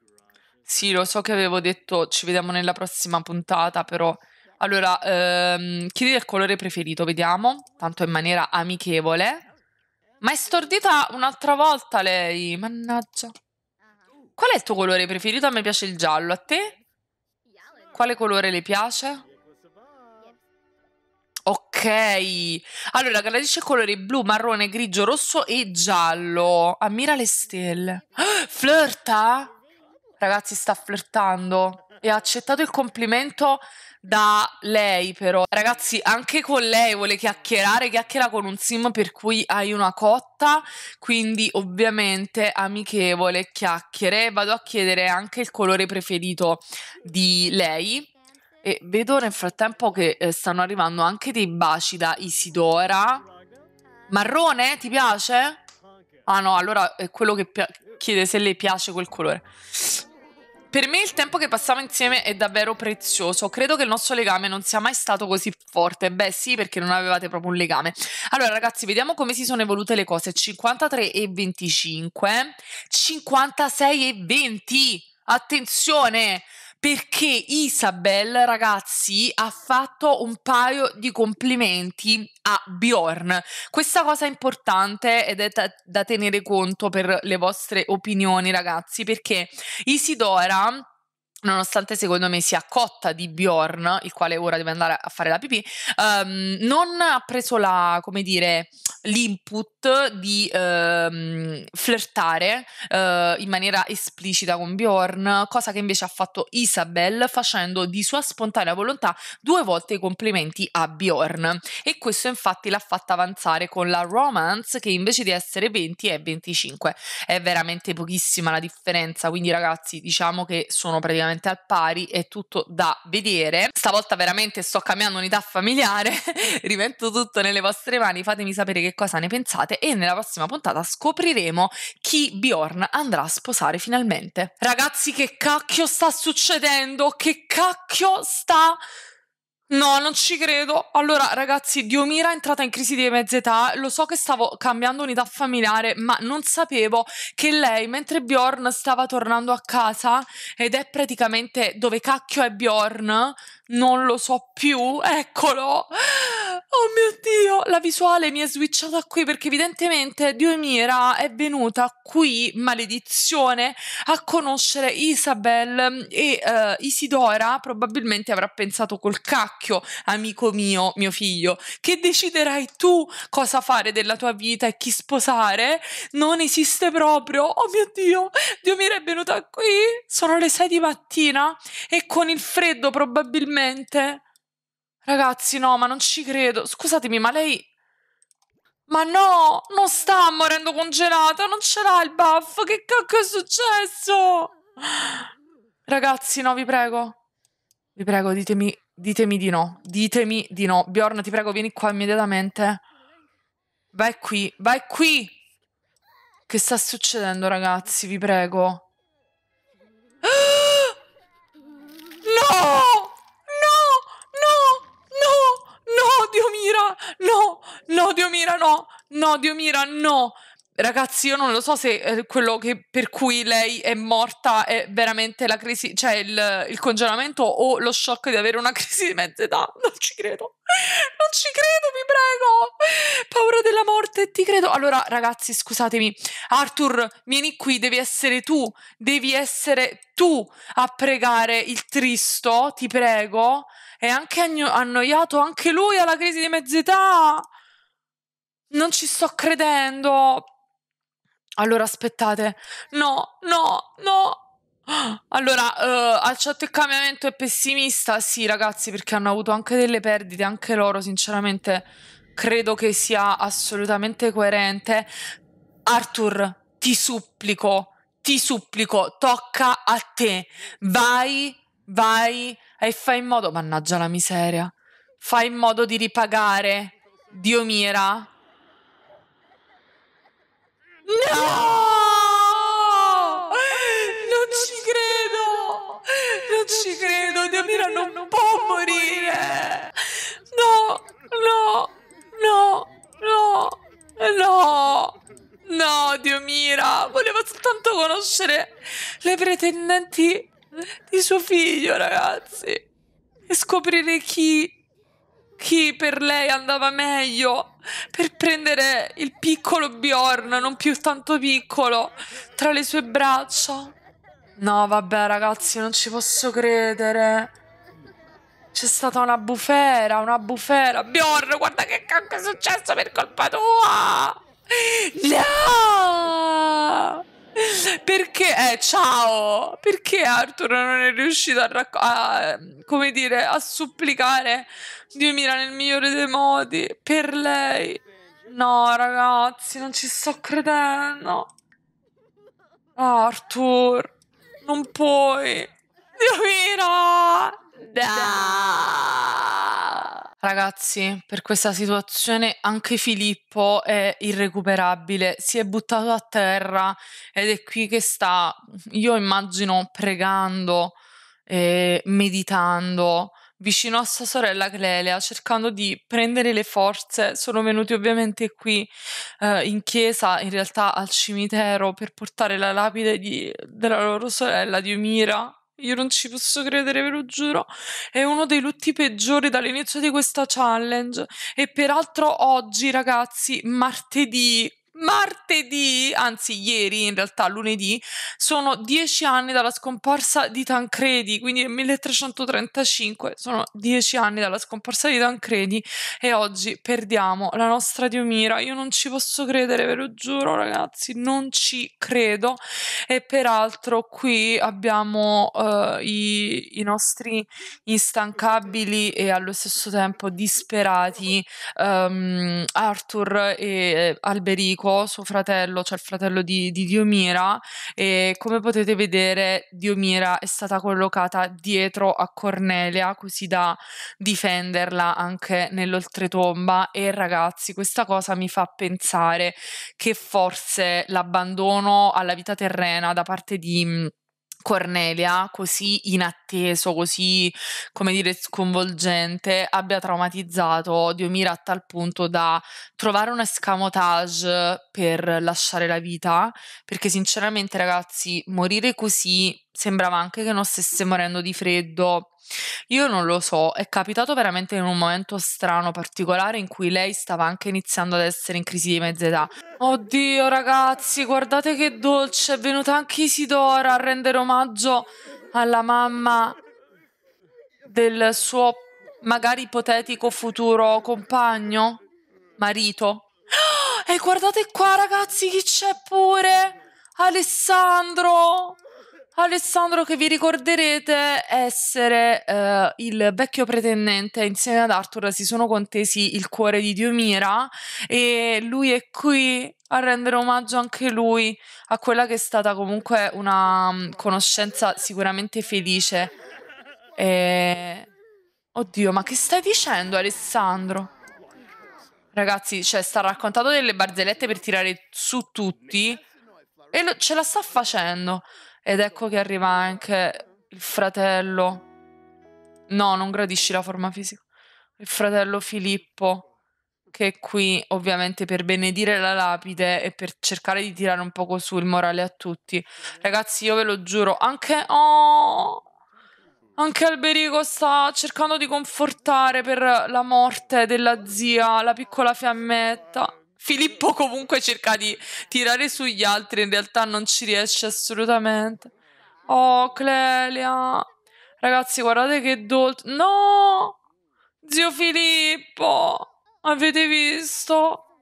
Sì, lo so che avevo detto ci vediamo nella prossima puntata, però... Allora, ehm, chiedete il colore preferito, vediamo, tanto in maniera amichevole. Ma è stordita un'altra volta lei, mannaggia. Qual è il tuo colore preferito? A me piace il giallo, a te? Quale colore le piace? Ok, allora gradisce colori blu, marrone, grigio, rosso e giallo. Ammira le stelle. Ah, flirta? Ragazzi, sta flirtando e ha accettato il complimento da lei però. Ragazzi, anche con lei vuole chiacchierare, chiacchiera con un sim per cui hai una cotta, quindi ovviamente amichevole, chiacchiere. Vado a chiedere anche il colore preferito di lei. E vedo nel frattempo che eh, stanno arrivando anche dei baci da Isidora. Marrone, ti piace? Ah no, allora è quello che chiede se le piace quel colore. Per me il tempo che passiamo insieme è davvero prezioso. Credo che il nostro legame non sia mai stato così forte. Beh, sì, perché non avevate proprio un legame. Allora, ragazzi, vediamo come si sono evolute le cose. 53 e 25, 56 e 20. Attenzione! perché Isabel, ragazzi, ha fatto un paio di complimenti a Bjorn. Questa cosa è importante ed è da, da tenere conto per le vostre opinioni, ragazzi, perché Isidora nonostante secondo me sia cotta di Bjorn, il quale ora deve andare a fare la pipì, um, non ha preso la, come dire, l'input di um, flirtare uh, in maniera esplicita con Bjorn, cosa che invece ha fatto Isabel facendo di sua spontanea volontà due volte i complimenti a Bjorn e questo infatti l'ha fatta avanzare con la romance che invece di essere 20 è 25. È veramente pochissima la differenza, quindi ragazzi diciamo che sono praticamente assolutamente al pari, è tutto da vedere. Stavolta veramente sto cambiando unità familiare, rimetto tutto nelle vostre mani, fatemi sapere che cosa ne pensate e nella prossima puntata scopriremo chi Bjorn andrà a sposare finalmente. Ragazzi, che cacchio sta succedendo? Che cacchio sta succedendo? No, non ci credo. Allora, ragazzi, Diomira è entrata in crisi di mezza età. Lo so che stavo cambiando unità familiare, ma non sapevo che lei, mentre Bjorn stava tornando a casa, ed è praticamente dove cacchio è Bjorn, non lo so più. Eccolo. Oh mio Dio, la visuale mi è switchata qui perché evidentemente Dio Mira è venuta qui, maledizione, a conoscere Isabel mm, e uh, Isidora probabilmente avrà pensato col cacchio, amico mio, mio figlio, che deciderai tu cosa fare della tua vita e chi sposare? Non esiste proprio. Oh mio Dio, Dio Mira è venuta qui, sono le sei di mattina e con il freddo probabilmente Ragazzi, no, ma non ci credo. Scusatemi, ma lei... Ma no, non sta morendo congelata, non ce l'ha il buff. Che cacchio è successo? Ragazzi, no, vi prego. Vi prego, ditemi, ditemi di no. Ditemi di no. Bjorn, ti prego, vieni qua immediatamente. Vai qui, vai qui. Che sta succedendo, ragazzi? Vi prego. No! Mira, no, no, Dio Mira, no, no, Dio Mira, no. Ragazzi, io non lo so se eh, quello che, per cui lei è morta è veramente la crisi, cioè il, il congelamento o lo shock di avere una crisi di mezza età. Non ci credo. Non ci credo, vi prego. Paura della morte, ti credo. Allora, ragazzi, scusatemi. Arthur, vieni qui, devi essere tu. Devi essere tu a pregare il Tristo, ti prego è anche annoiato anche lui alla crisi di mezz'età. Non ci sto credendo. Allora aspettate. No, no, no. Allora, uh, al chat il cambiamento è pessimista? Sì, ragazzi, perché hanno avuto anche delle perdite, anche loro, sinceramente, credo che sia assolutamente coerente. Arthur, ti supplico, ti supplico, tocca a te. Vai, vai, e fai in modo, mannaggia la miseria, fai in modo di ripagare Dio mira. No! Non ci credo! Non ci credo, Dio mira non può morire! No, no, no, no, no! No, Dio mira, volevo soltanto conoscere le pretendenti di suo figlio, ragazzi. E scoprire chi, chi per lei andava meglio per prendere il piccolo Bjorn, non più tanto piccolo, tra le sue braccia. No, vabbè, ragazzi, non ci posso credere. C'è stata una bufera, una bufera. Bjorn, guarda che cacca è successo per colpa tua! No! Perché, eh, ciao, perché Arthur non è riuscito a, racco- a, ehm, come dire, a supplicare Diomira nel migliore dei modi per lei? No, ragazzi, non ci sto credendo. Arthur, non puoi. Diomira! Da! da. Ragazzi, per questa situazione anche Filippo è irrecuperabile, si è buttato a terra ed è qui che sta, io immagino, pregando, eh, meditando vicino a sua sorella Clelia, cercando di prendere le forze. Sono venuti ovviamente qui eh, in chiesa, in realtà al cimitero, per portare la lapide di, della loro sorella di Omira, io non ci posso credere, ve lo giuro. È uno dei lutti peggiori dall'inizio di questa challenge. E peraltro oggi, ragazzi, martedì martedì, anzi ieri in realtà lunedì, sono dieci anni dalla scomparsa di Tancredi, quindi nel 1335 sono dieci anni dalla scomparsa di Tancredi e oggi perdiamo la nostra Diomira. Io non ci posso credere, ve lo giuro ragazzi, non ci credo. E peraltro qui abbiamo uh, i, i, nostri instancabili e allo stesso tempo disperati um, Arthur e Alberico amico, suo fratello, cioè il fratello di, di Diomira, e come potete vedere Diomira è stata collocata dietro a Cornelia così da difenderla anche nell'oltretomba e ragazzi questa cosa mi fa pensare che forse l'abbandono alla vita terrena da parte di Cornelia, così inatteso, così come dire sconvolgente, abbia traumatizzato Diomira a tal punto da trovare un escamotage per lasciare la vita, perché sinceramente ragazzi, morire così sembrava anche che non stesse morendo di freddo. Io non lo so, è capitato veramente in un momento strano, particolare, in cui lei stava anche iniziando ad essere in crisi di mezza età. Oddio ragazzi, guardate che dolce, è venuta anche Isidora a rendere omaggio alla mamma del suo magari ipotetico futuro compagno, marito. E guardate qua ragazzi chi c'è pure! Alessandro! Alessandro che vi ricorderete essere eh, il vecchio pretendente insieme ad Arthur si sono contesi il cuore di Diomira e lui è qui a rendere omaggio anche lui a quella che è stata comunque una mm, conoscenza sicuramente felice. E... Oddio, ma che stai dicendo Alessandro? Ragazzi, cioè sta raccontando delle barzellette per tirare su tutti e lo, ce la sta facendo. Ed ecco che arriva anche il fratello. No, non gradisci la forma fisica. Il fratello Filippo, che è qui ovviamente per benedire la lapide e per cercare di tirare un poco su il morale a tutti. Ragazzi, io ve lo giuro, anche... Oh, anche Alberico sta cercando di confortare per la morte della zia, la piccola fiammetta. Filippo comunque cerca di tirare sugli altri, in realtà non ci riesce assolutamente. Oh, Clelia. Ragazzi, guardate che dolce. No! Zio Filippo! Avete visto?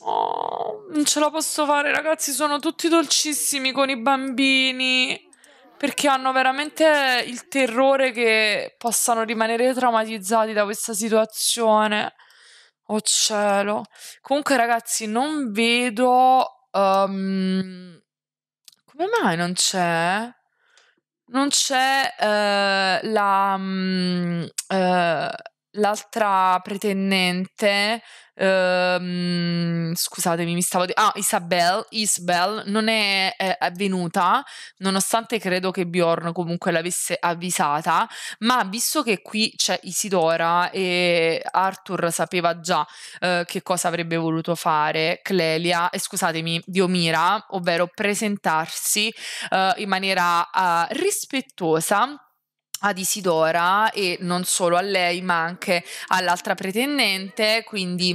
Oh, non ce la posso fare, ragazzi. Sono tutti dolcissimi con i bambini. Perché hanno veramente il terrore che possano rimanere traumatizzati da questa situazione. Oh cielo. Comunque ragazzi, non vedo... Um, come mai non c'è? Non c'è uh, la... Um, uh, l'altra pretendente, ehm, scusatemi, mi stavo dicendo, ah, Isabel, Isabel non è, è, venuta, nonostante credo che Bjorn comunque l'avesse avvisata, ma visto che qui c'è Isidora e Arthur sapeva già eh, che cosa avrebbe voluto fare Clelia, eh, scusatemi, Diomira, ovvero presentarsi eh, in maniera eh, rispettosa ad Isidora e non solo a lei ma anche all'altra pretendente, quindi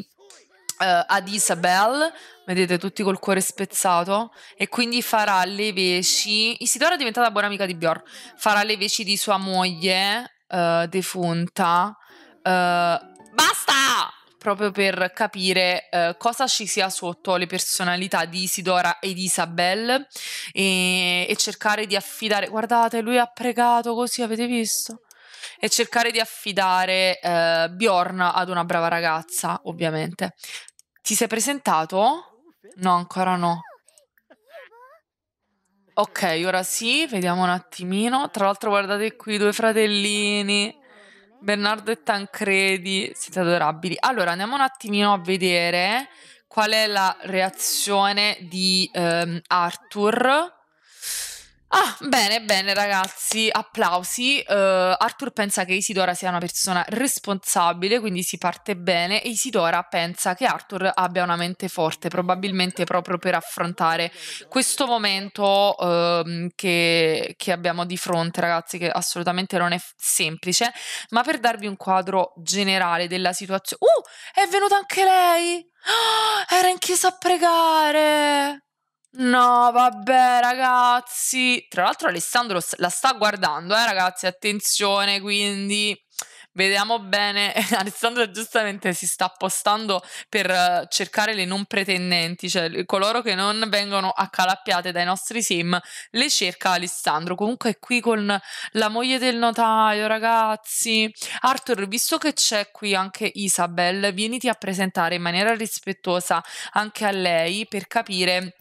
eh, ad Isabel, vedete tutti col cuore spezzato, e quindi farà le veci, Isidora è diventata buona amica di Bjorn, farà le veci di sua moglie eh, defunta. Eh, basta! proprio per capire eh, cosa ci sia sotto le personalità di Isidora e di Isabel e, e cercare di affidare, guardate, lui ha pregato così, avete visto? e cercare di affidare eh, Bjorn ad una brava ragazza, ovviamente. Ti sei presentato? No, ancora no. Ok, ora sì, vediamo un attimino. Tra l'altro guardate qui, i due fratellini. Bernardo e Tancredi, siete adorabili. Allora, andiamo un attimino a vedere qual è la reazione di ehm, Arthur Ah, bene, bene ragazzi, applausi. Uh, Arthur pensa che Isidora sia una persona responsabile, quindi si parte bene e Isidora pensa che Arthur abbia una mente forte, probabilmente proprio per affrontare questo momento uh, che, che abbiamo di fronte, ragazzi, che assolutamente non è semplice, ma per darvi un quadro generale della situazione... Uh, è venuta anche lei! Oh, era in chiesa a pregare! No, vabbè, ragazzi. Tra l'altro, Alessandro la sta guardando, eh, ragazzi. Attenzione, quindi. Vediamo bene, Alessandro giustamente si sta appostando per eh, cercare le non pretendenti, cioè coloro che non vengono accalappiate dai nostri sim, le cerca Alessandro. Comunque è qui con la moglie del notaio, ragazzi. Arthur, visto che c'è qui anche Isabel, vieniti a presentare in maniera rispettosa anche a lei per capire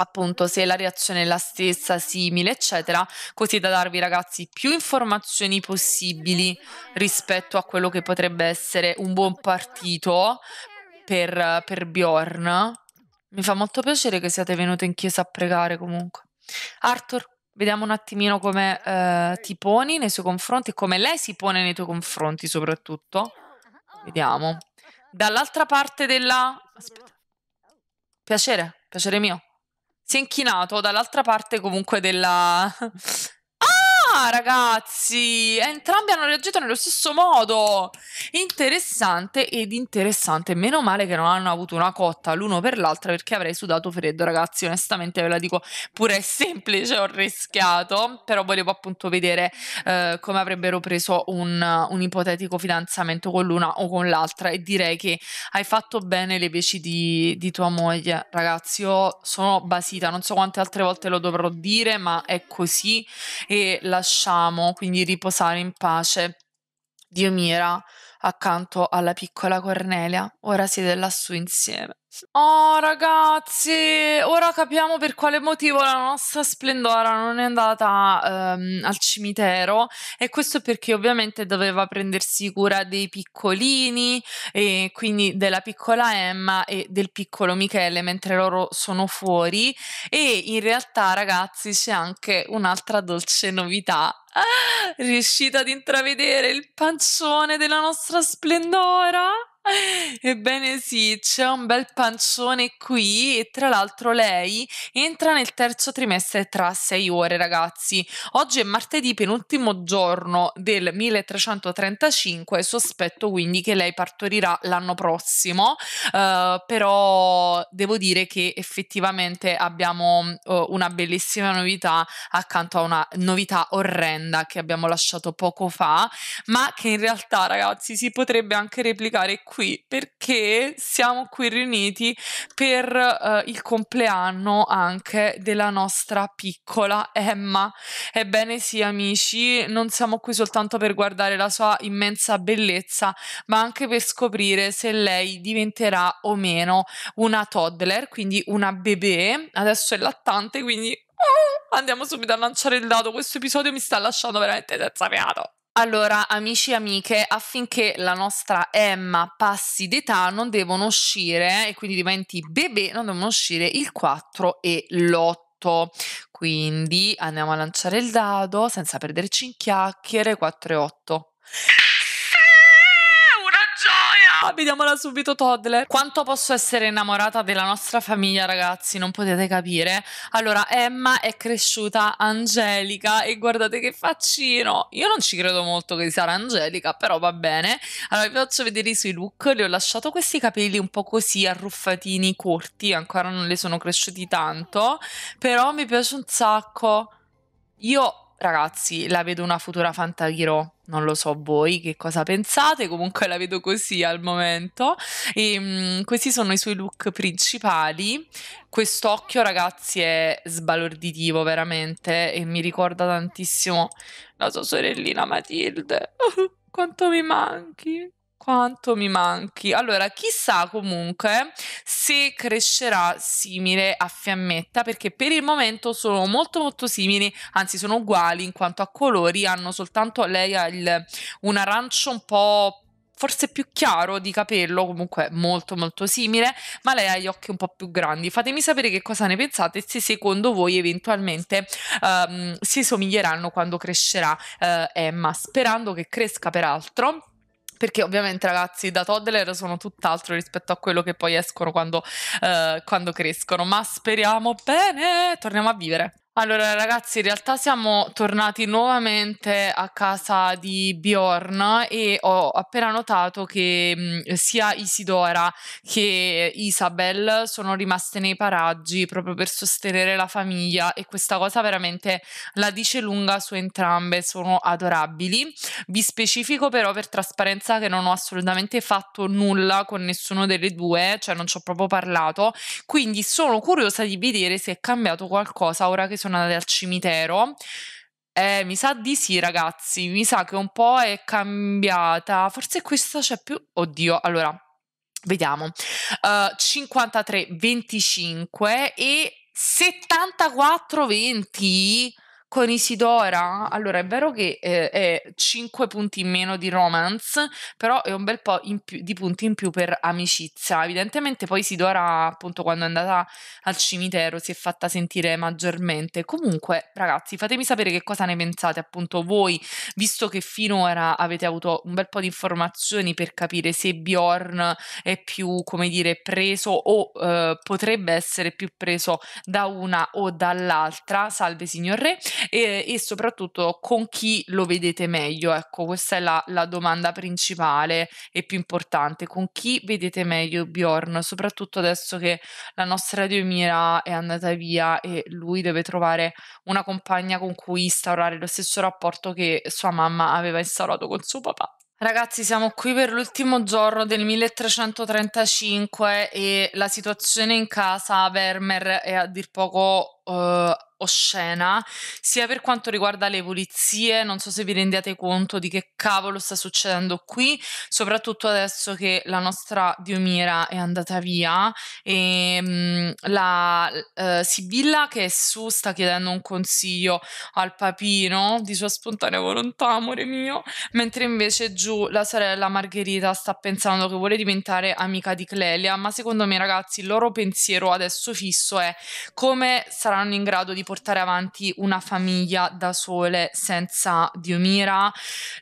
appunto se la reazione è la stessa, simile, eccetera, così da darvi ragazzi più informazioni possibili rispetto a quello che potrebbe essere un buon partito per, per Bjorn. Mi fa molto piacere che siate venuti in chiesa a pregare comunque. Arthur, vediamo un attimino come eh, ti poni nei suoi confronti come lei si pone nei tuoi confronti soprattutto. Vediamo. Dall'altra parte della... Aspetta. Piacere, piacere mio si è inchinato dall'altra parte comunque della, Ah, ragazzi, entrambi hanno reagito nello stesso modo. Interessante ed interessante. Meno male che non hanno avuto una cotta l'uno per l'altra perché avrei sudato freddo, ragazzi. Onestamente ve la dico, pure è semplice, ho rischiato, però volevo appunto vedere eh, come avrebbero preso un, un ipotetico fidanzamento con l'una o con l'altra e direi che hai fatto bene le veci di, di tua moglie, ragazzi. Io sono basita, non so quante altre volte lo dovrò dire, ma è così e lasciate lasciamo quindi riposare in pace. Dio mira accanto alla piccola Cornelia, ora siede lassù insieme. Oh ragazzi, ora capiamo per quale motivo la nostra splendora non è andata um, al cimitero e questo perché ovviamente doveva prendersi cura dei piccolini e quindi della piccola Emma e del piccolo Michele mentre loro sono fuori e in realtà ragazzi c'è anche un'altra dolce novità ah, riuscita ad intravedere il pancione della nostra splendora? Ebbene sì, c'è un bel pancione qui e tra l'altro lei entra nel terzo trimestre tra sei ore ragazzi. Oggi è martedì penultimo giorno del 1335, sospetto quindi che lei partorirà l'anno prossimo, uh, però devo dire che effettivamente abbiamo uh, una bellissima novità accanto a una novità orrenda che abbiamo lasciato poco fa, ma che in realtà ragazzi si potrebbe anche replicare qui qui perché siamo qui riuniti per uh, il compleanno anche della nostra piccola Emma. Ebbene sì amici, non siamo qui soltanto per guardare la sua immensa bellezza, ma anche per scoprire se lei diventerà o meno una toddler, quindi una bebè. Adesso è lattante, quindi oh, andiamo subito a lanciare il dado. Questo episodio mi sta lasciando veramente senza fiato. Allora, amici e amiche, affinché la nostra Emma passi d'età, non devono uscire e quindi diventi bebè, non devono uscire il 4 e l'8. Quindi andiamo a lanciare il dado senza perderci in chiacchiere 4 e 8 vediamola subito toddler. Quanto posso essere innamorata della nostra famiglia, ragazzi, non potete capire. Allora, Emma è cresciuta angelica e guardate che faccino. Io non ci credo molto che sarà angelica, però va bene. Allora, vi faccio vedere i suoi look. Le ho lasciato questi capelli un po' così arruffatini, corti, ancora non le sono cresciuti tanto, però mi piace un sacco. Io ragazzi, la vedo una futura Fantaghiro. Non lo so voi che cosa pensate, comunque la vedo così al momento. E, ehm, mh, questi sono i suoi look principali. Quest'occhio, ragazzi, è sbalorditivo veramente e mi ricorda tantissimo la sua sorellina Matilde. Quanto mi manchi! Quanto mi manchi. Allora, chissà comunque se crescerà simile a Fiammetta, perché per il momento sono molto molto simili, anzi sono uguali in quanto a colori, hanno soltanto lei ha il, un arancio un po' forse più chiaro di capello, comunque molto molto simile, ma lei ha gli occhi un po' più grandi. Fatemi sapere che cosa ne pensate se secondo voi eventualmente um, si somiglieranno quando crescerà uh, Emma, sperando che cresca peraltro perché ovviamente ragazzi da toddler sono tutt'altro rispetto a quello che poi escono quando, eh, quando crescono, ma speriamo bene, torniamo a vivere. Allora ragazzi, in realtà siamo tornati nuovamente a casa di Bjorn e ho appena notato che mm, sia Isidora che Isabel sono rimaste nei paraggi proprio per sostenere la famiglia e questa cosa veramente la dice lunga su entrambe, sono adorabili. Vi specifico però per trasparenza che non ho assolutamente fatto nulla con nessuno delle due, cioè non ci ho proprio parlato, quindi sono curiosa di vedere se è cambiato qualcosa ora che sono andate al cimitero. Eh, mi sa di sì, ragazzi. Mi sa che un po' è cambiata. Forse questa c'è più. Oddio, allora. Vediamo, uh, 53, 25 e 74, 20 con Isidora, allora è vero che eh, è 5 punti in meno di romance, però è un bel po' più, di punti in più per amicizia. Evidentemente poi Isidora, appunto, quando è andata al cimitero si è fatta sentire maggiormente. Comunque, ragazzi, fatemi sapere che cosa ne pensate, appunto, voi, visto che finora avete avuto un bel po' di informazioni per capire se Bjorn è più, come dire, preso o eh, potrebbe essere più preso da una o dall'altra. Salve signor Re e, e soprattutto con chi lo vedete meglio? Ecco, questa è la, la domanda principale e più importante. Con chi vedete meglio Bjorn? Soprattutto adesso che la nostra Diomira è andata via e lui deve trovare una compagna con cui instaurare lo stesso rapporto che sua mamma aveva instaurato con suo papà. Ragazzi, siamo qui per l'ultimo giorno del 1335 e la situazione in casa Vermeer è a dir poco uh, oscena, sia per quanto riguarda le pulizie, non so se vi rendiate conto di che cavolo sta succedendo qui, soprattutto adesso che la nostra Diomira è andata via e um, la uh, Sibilla che è su sta chiedendo un consiglio al papino di sua spontanea volontà, amore mio, mentre invece giù la sorella Margherita sta pensando che vuole diventare amica di Clelia, ma secondo me ragazzi il loro pensiero adesso fisso è come saranno saranno in grado di portare avanti una famiglia da sole senza Diomira?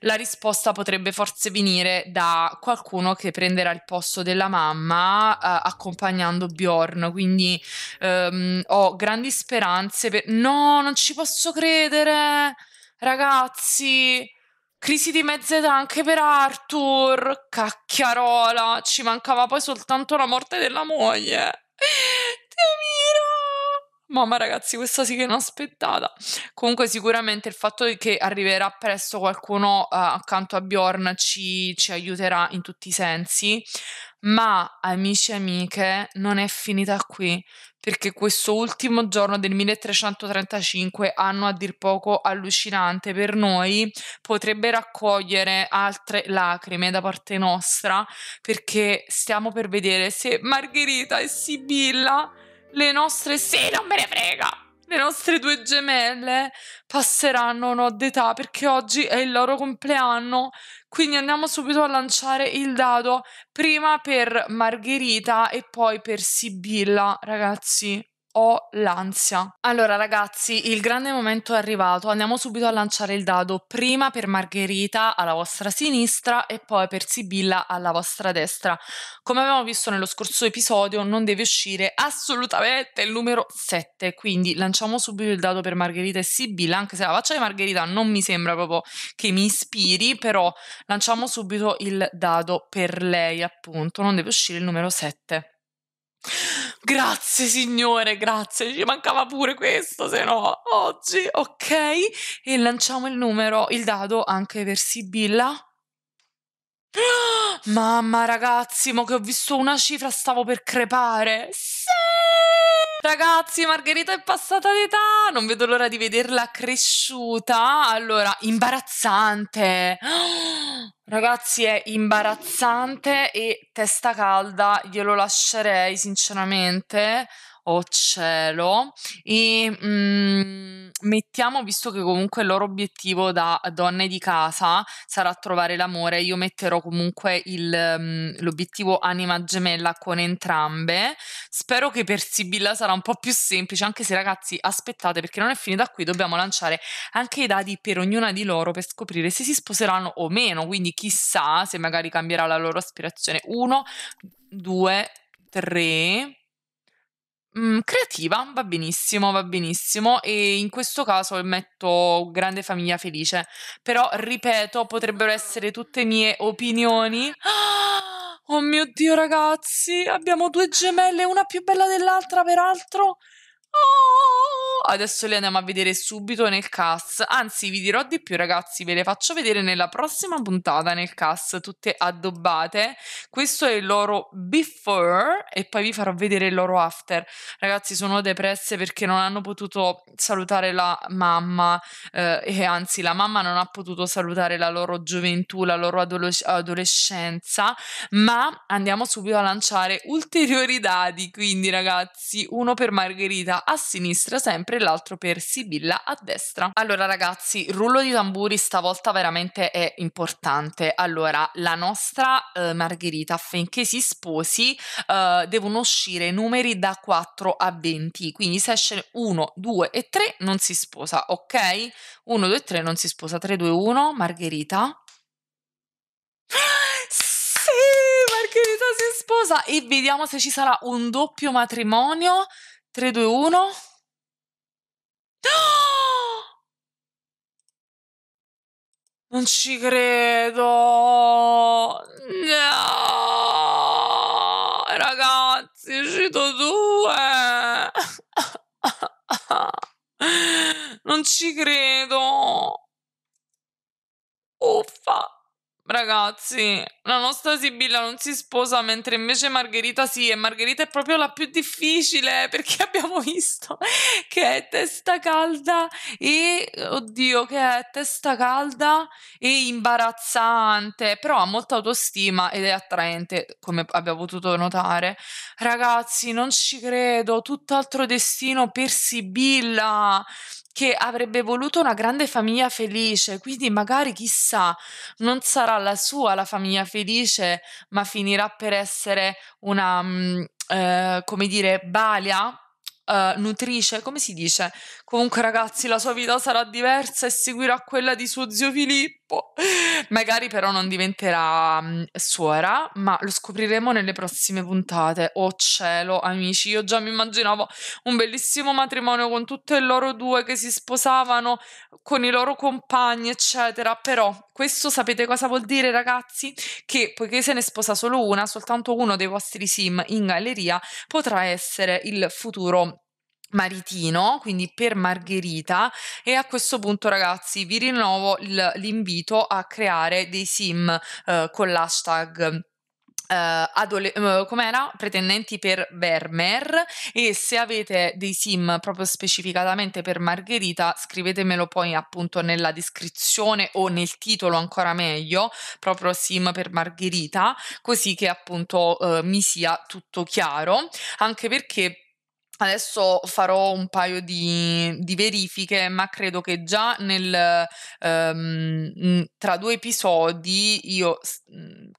La risposta potrebbe forse venire da qualcuno che prenderà il posto della mamma eh, accompagnando Bjorn, quindi ehm, ho grandi speranze per... No, non ci posso credere! Ragazzi, Crisi di mezza età anche per Arthur. Cacchiarola, ci mancava poi soltanto la morte della moglie. Te miro. Mamma ragazzi, questa sì che è inaspettata. Comunque sicuramente il fatto che arriverà presto qualcuno uh, accanto a Bjorn ci, ci aiuterà in tutti i sensi, ma amici e amiche non è finita qui, perché questo ultimo giorno del 1335, anno a dir poco allucinante per noi, potrebbe raccogliere altre lacrime da parte nostra, perché stiamo per vedere se Margherita e Sibilla le nostre... Sì, non me ne frega! Le nostre due gemelle passeranno un'odd d'età perché oggi è il loro compleanno. Quindi andiamo subito a lanciare il dado, prima per Margherita e poi per Sibilla, ragazzi ho l'ansia. Allora ragazzi, il grande momento è arrivato, andiamo subito a lanciare il dado, prima per Margherita alla vostra sinistra e poi per Sibilla alla vostra destra. Come abbiamo visto nello scorso episodio non deve uscire assolutamente il numero 7, quindi lanciamo subito il dado per Margherita e Sibilla, anche se la faccia di Margherita non mi sembra proprio che mi ispiri, però lanciamo subito il dado per lei appunto, non deve uscire il numero 7. Grazie Signore, grazie, ci mancava pure questo, se no oggi, ok? E lanciamo il numero, il dado anche per Sibilla. Mamma ragazzi, mo che ho visto una cifra stavo per crepare. Sì! Ragazzi, Margherita è passata d'età, non vedo l'ora di vederla cresciuta. Allora, imbarazzante. ragazzi, è imbarazzante e testa calda, glielo lascerei sinceramente. Oh cielo. E mm, mettiamo, visto che comunque il loro obiettivo da donne di casa sarà trovare l'amore, io metterò comunque il, mm, l'obiettivo anima gemella con entrambe. Spero che per Sibilla sarà un po' più semplice, anche se ragazzi aspettate perché non è finita qui, dobbiamo lanciare anche i dadi per ognuna di loro per scoprire se si sposeranno o meno, quindi chissà se magari cambierà la loro aspirazione. Uno, due, tre. Mm, creativa, va benissimo, va benissimo e in questo caso metto grande famiglia felice, però ripeto, potrebbero essere tutte mie opinioni. Oh mio Dio ragazzi, abbiamo due gemelle, una più bella dell'altra peraltro. Oh, adesso le andiamo a vedere subito nel cast. Anzi, vi dirò di più, ragazzi, ve le faccio vedere nella prossima puntata nel cast, tutte addobbate. Questo è il loro before e poi vi farò vedere il loro after. Ragazzi, sono depresse perché non hanno potuto salutare la mamma eh, e anzi la mamma non ha potuto salutare la loro gioventù, la loro adoles- adolescenza, ma andiamo subito a lanciare ulteriori dadi, quindi ragazzi, uno per Margherita a sinistra sempre e l'altro per Sibilla a destra. Allora ragazzi, rullo di tamburi stavolta veramente è importante. Allora, la nostra eh, Margherita affinché si sposi eh, devono uscire numeri da 4 a 20, quindi se esce 1, 2 e 3 non si sposa, ok? 1, 2, 3 non si sposa, 3, 2, 1, Margherita. Margherita si sposa e vediamo se ci sarà un doppio matrimonio. 3, 2, 1. Non ci credo. No! Ragazzi, è uscito 2. Non ci credo. Ragazzi, la nostra Sibilla non si sposa mentre invece Margherita sì e Margherita è proprio la più difficile eh, perché abbiamo visto che è testa calda e oddio che è testa calda e imbarazzante, però ha molta autostima ed è attraente come abbiamo potuto notare. Ragazzi, non ci credo, tutt'altro destino per Sibilla che avrebbe voluto una grande famiglia felice, quindi magari chissà, non sarà la sua la famiglia felice, ma finirà per essere una, mm, eh, come dire, balia Uh, nutrice, come si dice? Comunque, ragazzi, la sua vita sarà diversa e seguirà quella di suo zio Filippo. Magari però non diventerà um, suora, ma lo scopriremo nelle prossime puntate. Oh cielo, amici, io già mi immaginavo un bellissimo matrimonio con tutte loro due che si sposavano con i loro compagni, eccetera. Però questo sapete cosa vuol dire, ragazzi? Che poiché se ne sposa solo una, soltanto uno dei vostri sim in galleria potrà essere il futuro Maritino, quindi per Margherita e a questo punto ragazzi vi rinnovo il, l'invito a creare dei sim eh, con l'hashtag Uh, adole- uh, com'era? Pretendenti per Vermeer e se avete dei sim proprio specificatamente per Margherita scrivetemelo poi appunto nella descrizione o nel titolo ancora meglio proprio sim per Margherita così che appunto uh, mi sia tutto chiaro anche perché Adesso farò un paio di, di, verifiche, ma credo che già nel, um, tra due episodi io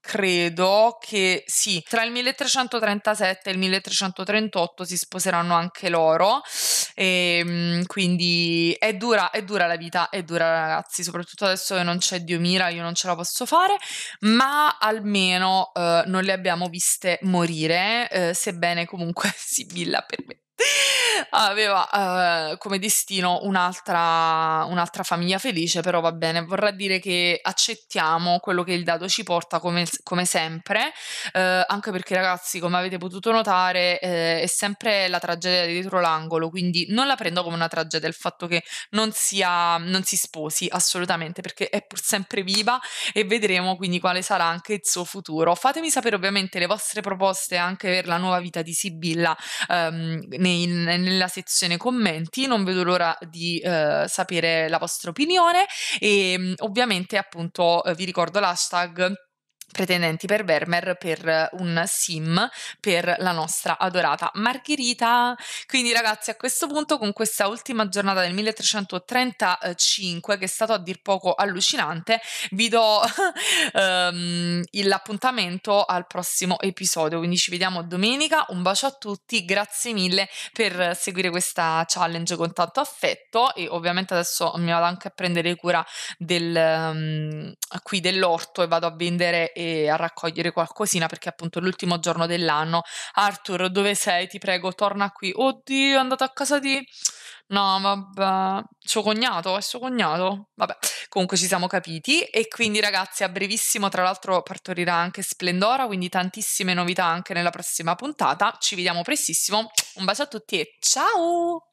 credo che sì, tra il 1337 e il 1338 si sposeranno anche loro. E, ehm, quindi è dura, è dura la vita, è dura ragazzi, soprattutto adesso che non c'è Dio mira, io non ce la posso fare, ma almeno uh, non le abbiamo viste morire, uh, sebbene comunque Sibilla per Ah, aveva uh, come destino un'altra, un'altra, famiglia felice, però va bene, vorrà dire che accettiamo quello che il dato ci porta come, come sempre, uh, anche perché ragazzi, come avete potuto notare, uh, è sempre la tragedia dietro l'angolo, quindi non la prendo come una tragedia il fatto che non, sia, non si sposi assolutamente, perché è pur sempre viva e vedremo quindi quale sarà anche il suo futuro. Fatemi sapere ovviamente le vostre proposte anche per la nuova vita di Sibilla um, nel, nella sezione commenti, non vedo l'ora di eh, sapere la vostra opinione e mm, ovviamente appunto eh, vi ricordo l'hashtag pretendenti per Vermeer per eh, un sim per la nostra adorata Margherita. Quindi ragazzi, a questo punto con questa ultima giornata del 1335 che è stato a dir poco allucinante, vi do um, l'appuntamento al prossimo episodio. Quindi ci vediamo domenica. Un bacio a tutti, grazie mille per seguire questa challenge con tanto affetto e ovviamente adesso mi vado anche a prendere cura del um, qui dell'orto e vado a vendere e a raccogliere qualcosina perché appunto è l'ultimo giorno dell'anno. Arthur, dove sei? Ti prego, torna qui. Oddio, è andato a casa di... No, vabbè, suo cognato, è suo cognato. Vabbè, comunque ci siamo capiti. E quindi, ragazzi, a brevissimo, tra l'altro, partorirà anche Splendora, quindi tantissime novità anche nella prossima puntata. Ci vediamo prestissimo. Un bacio a tutti e ciao!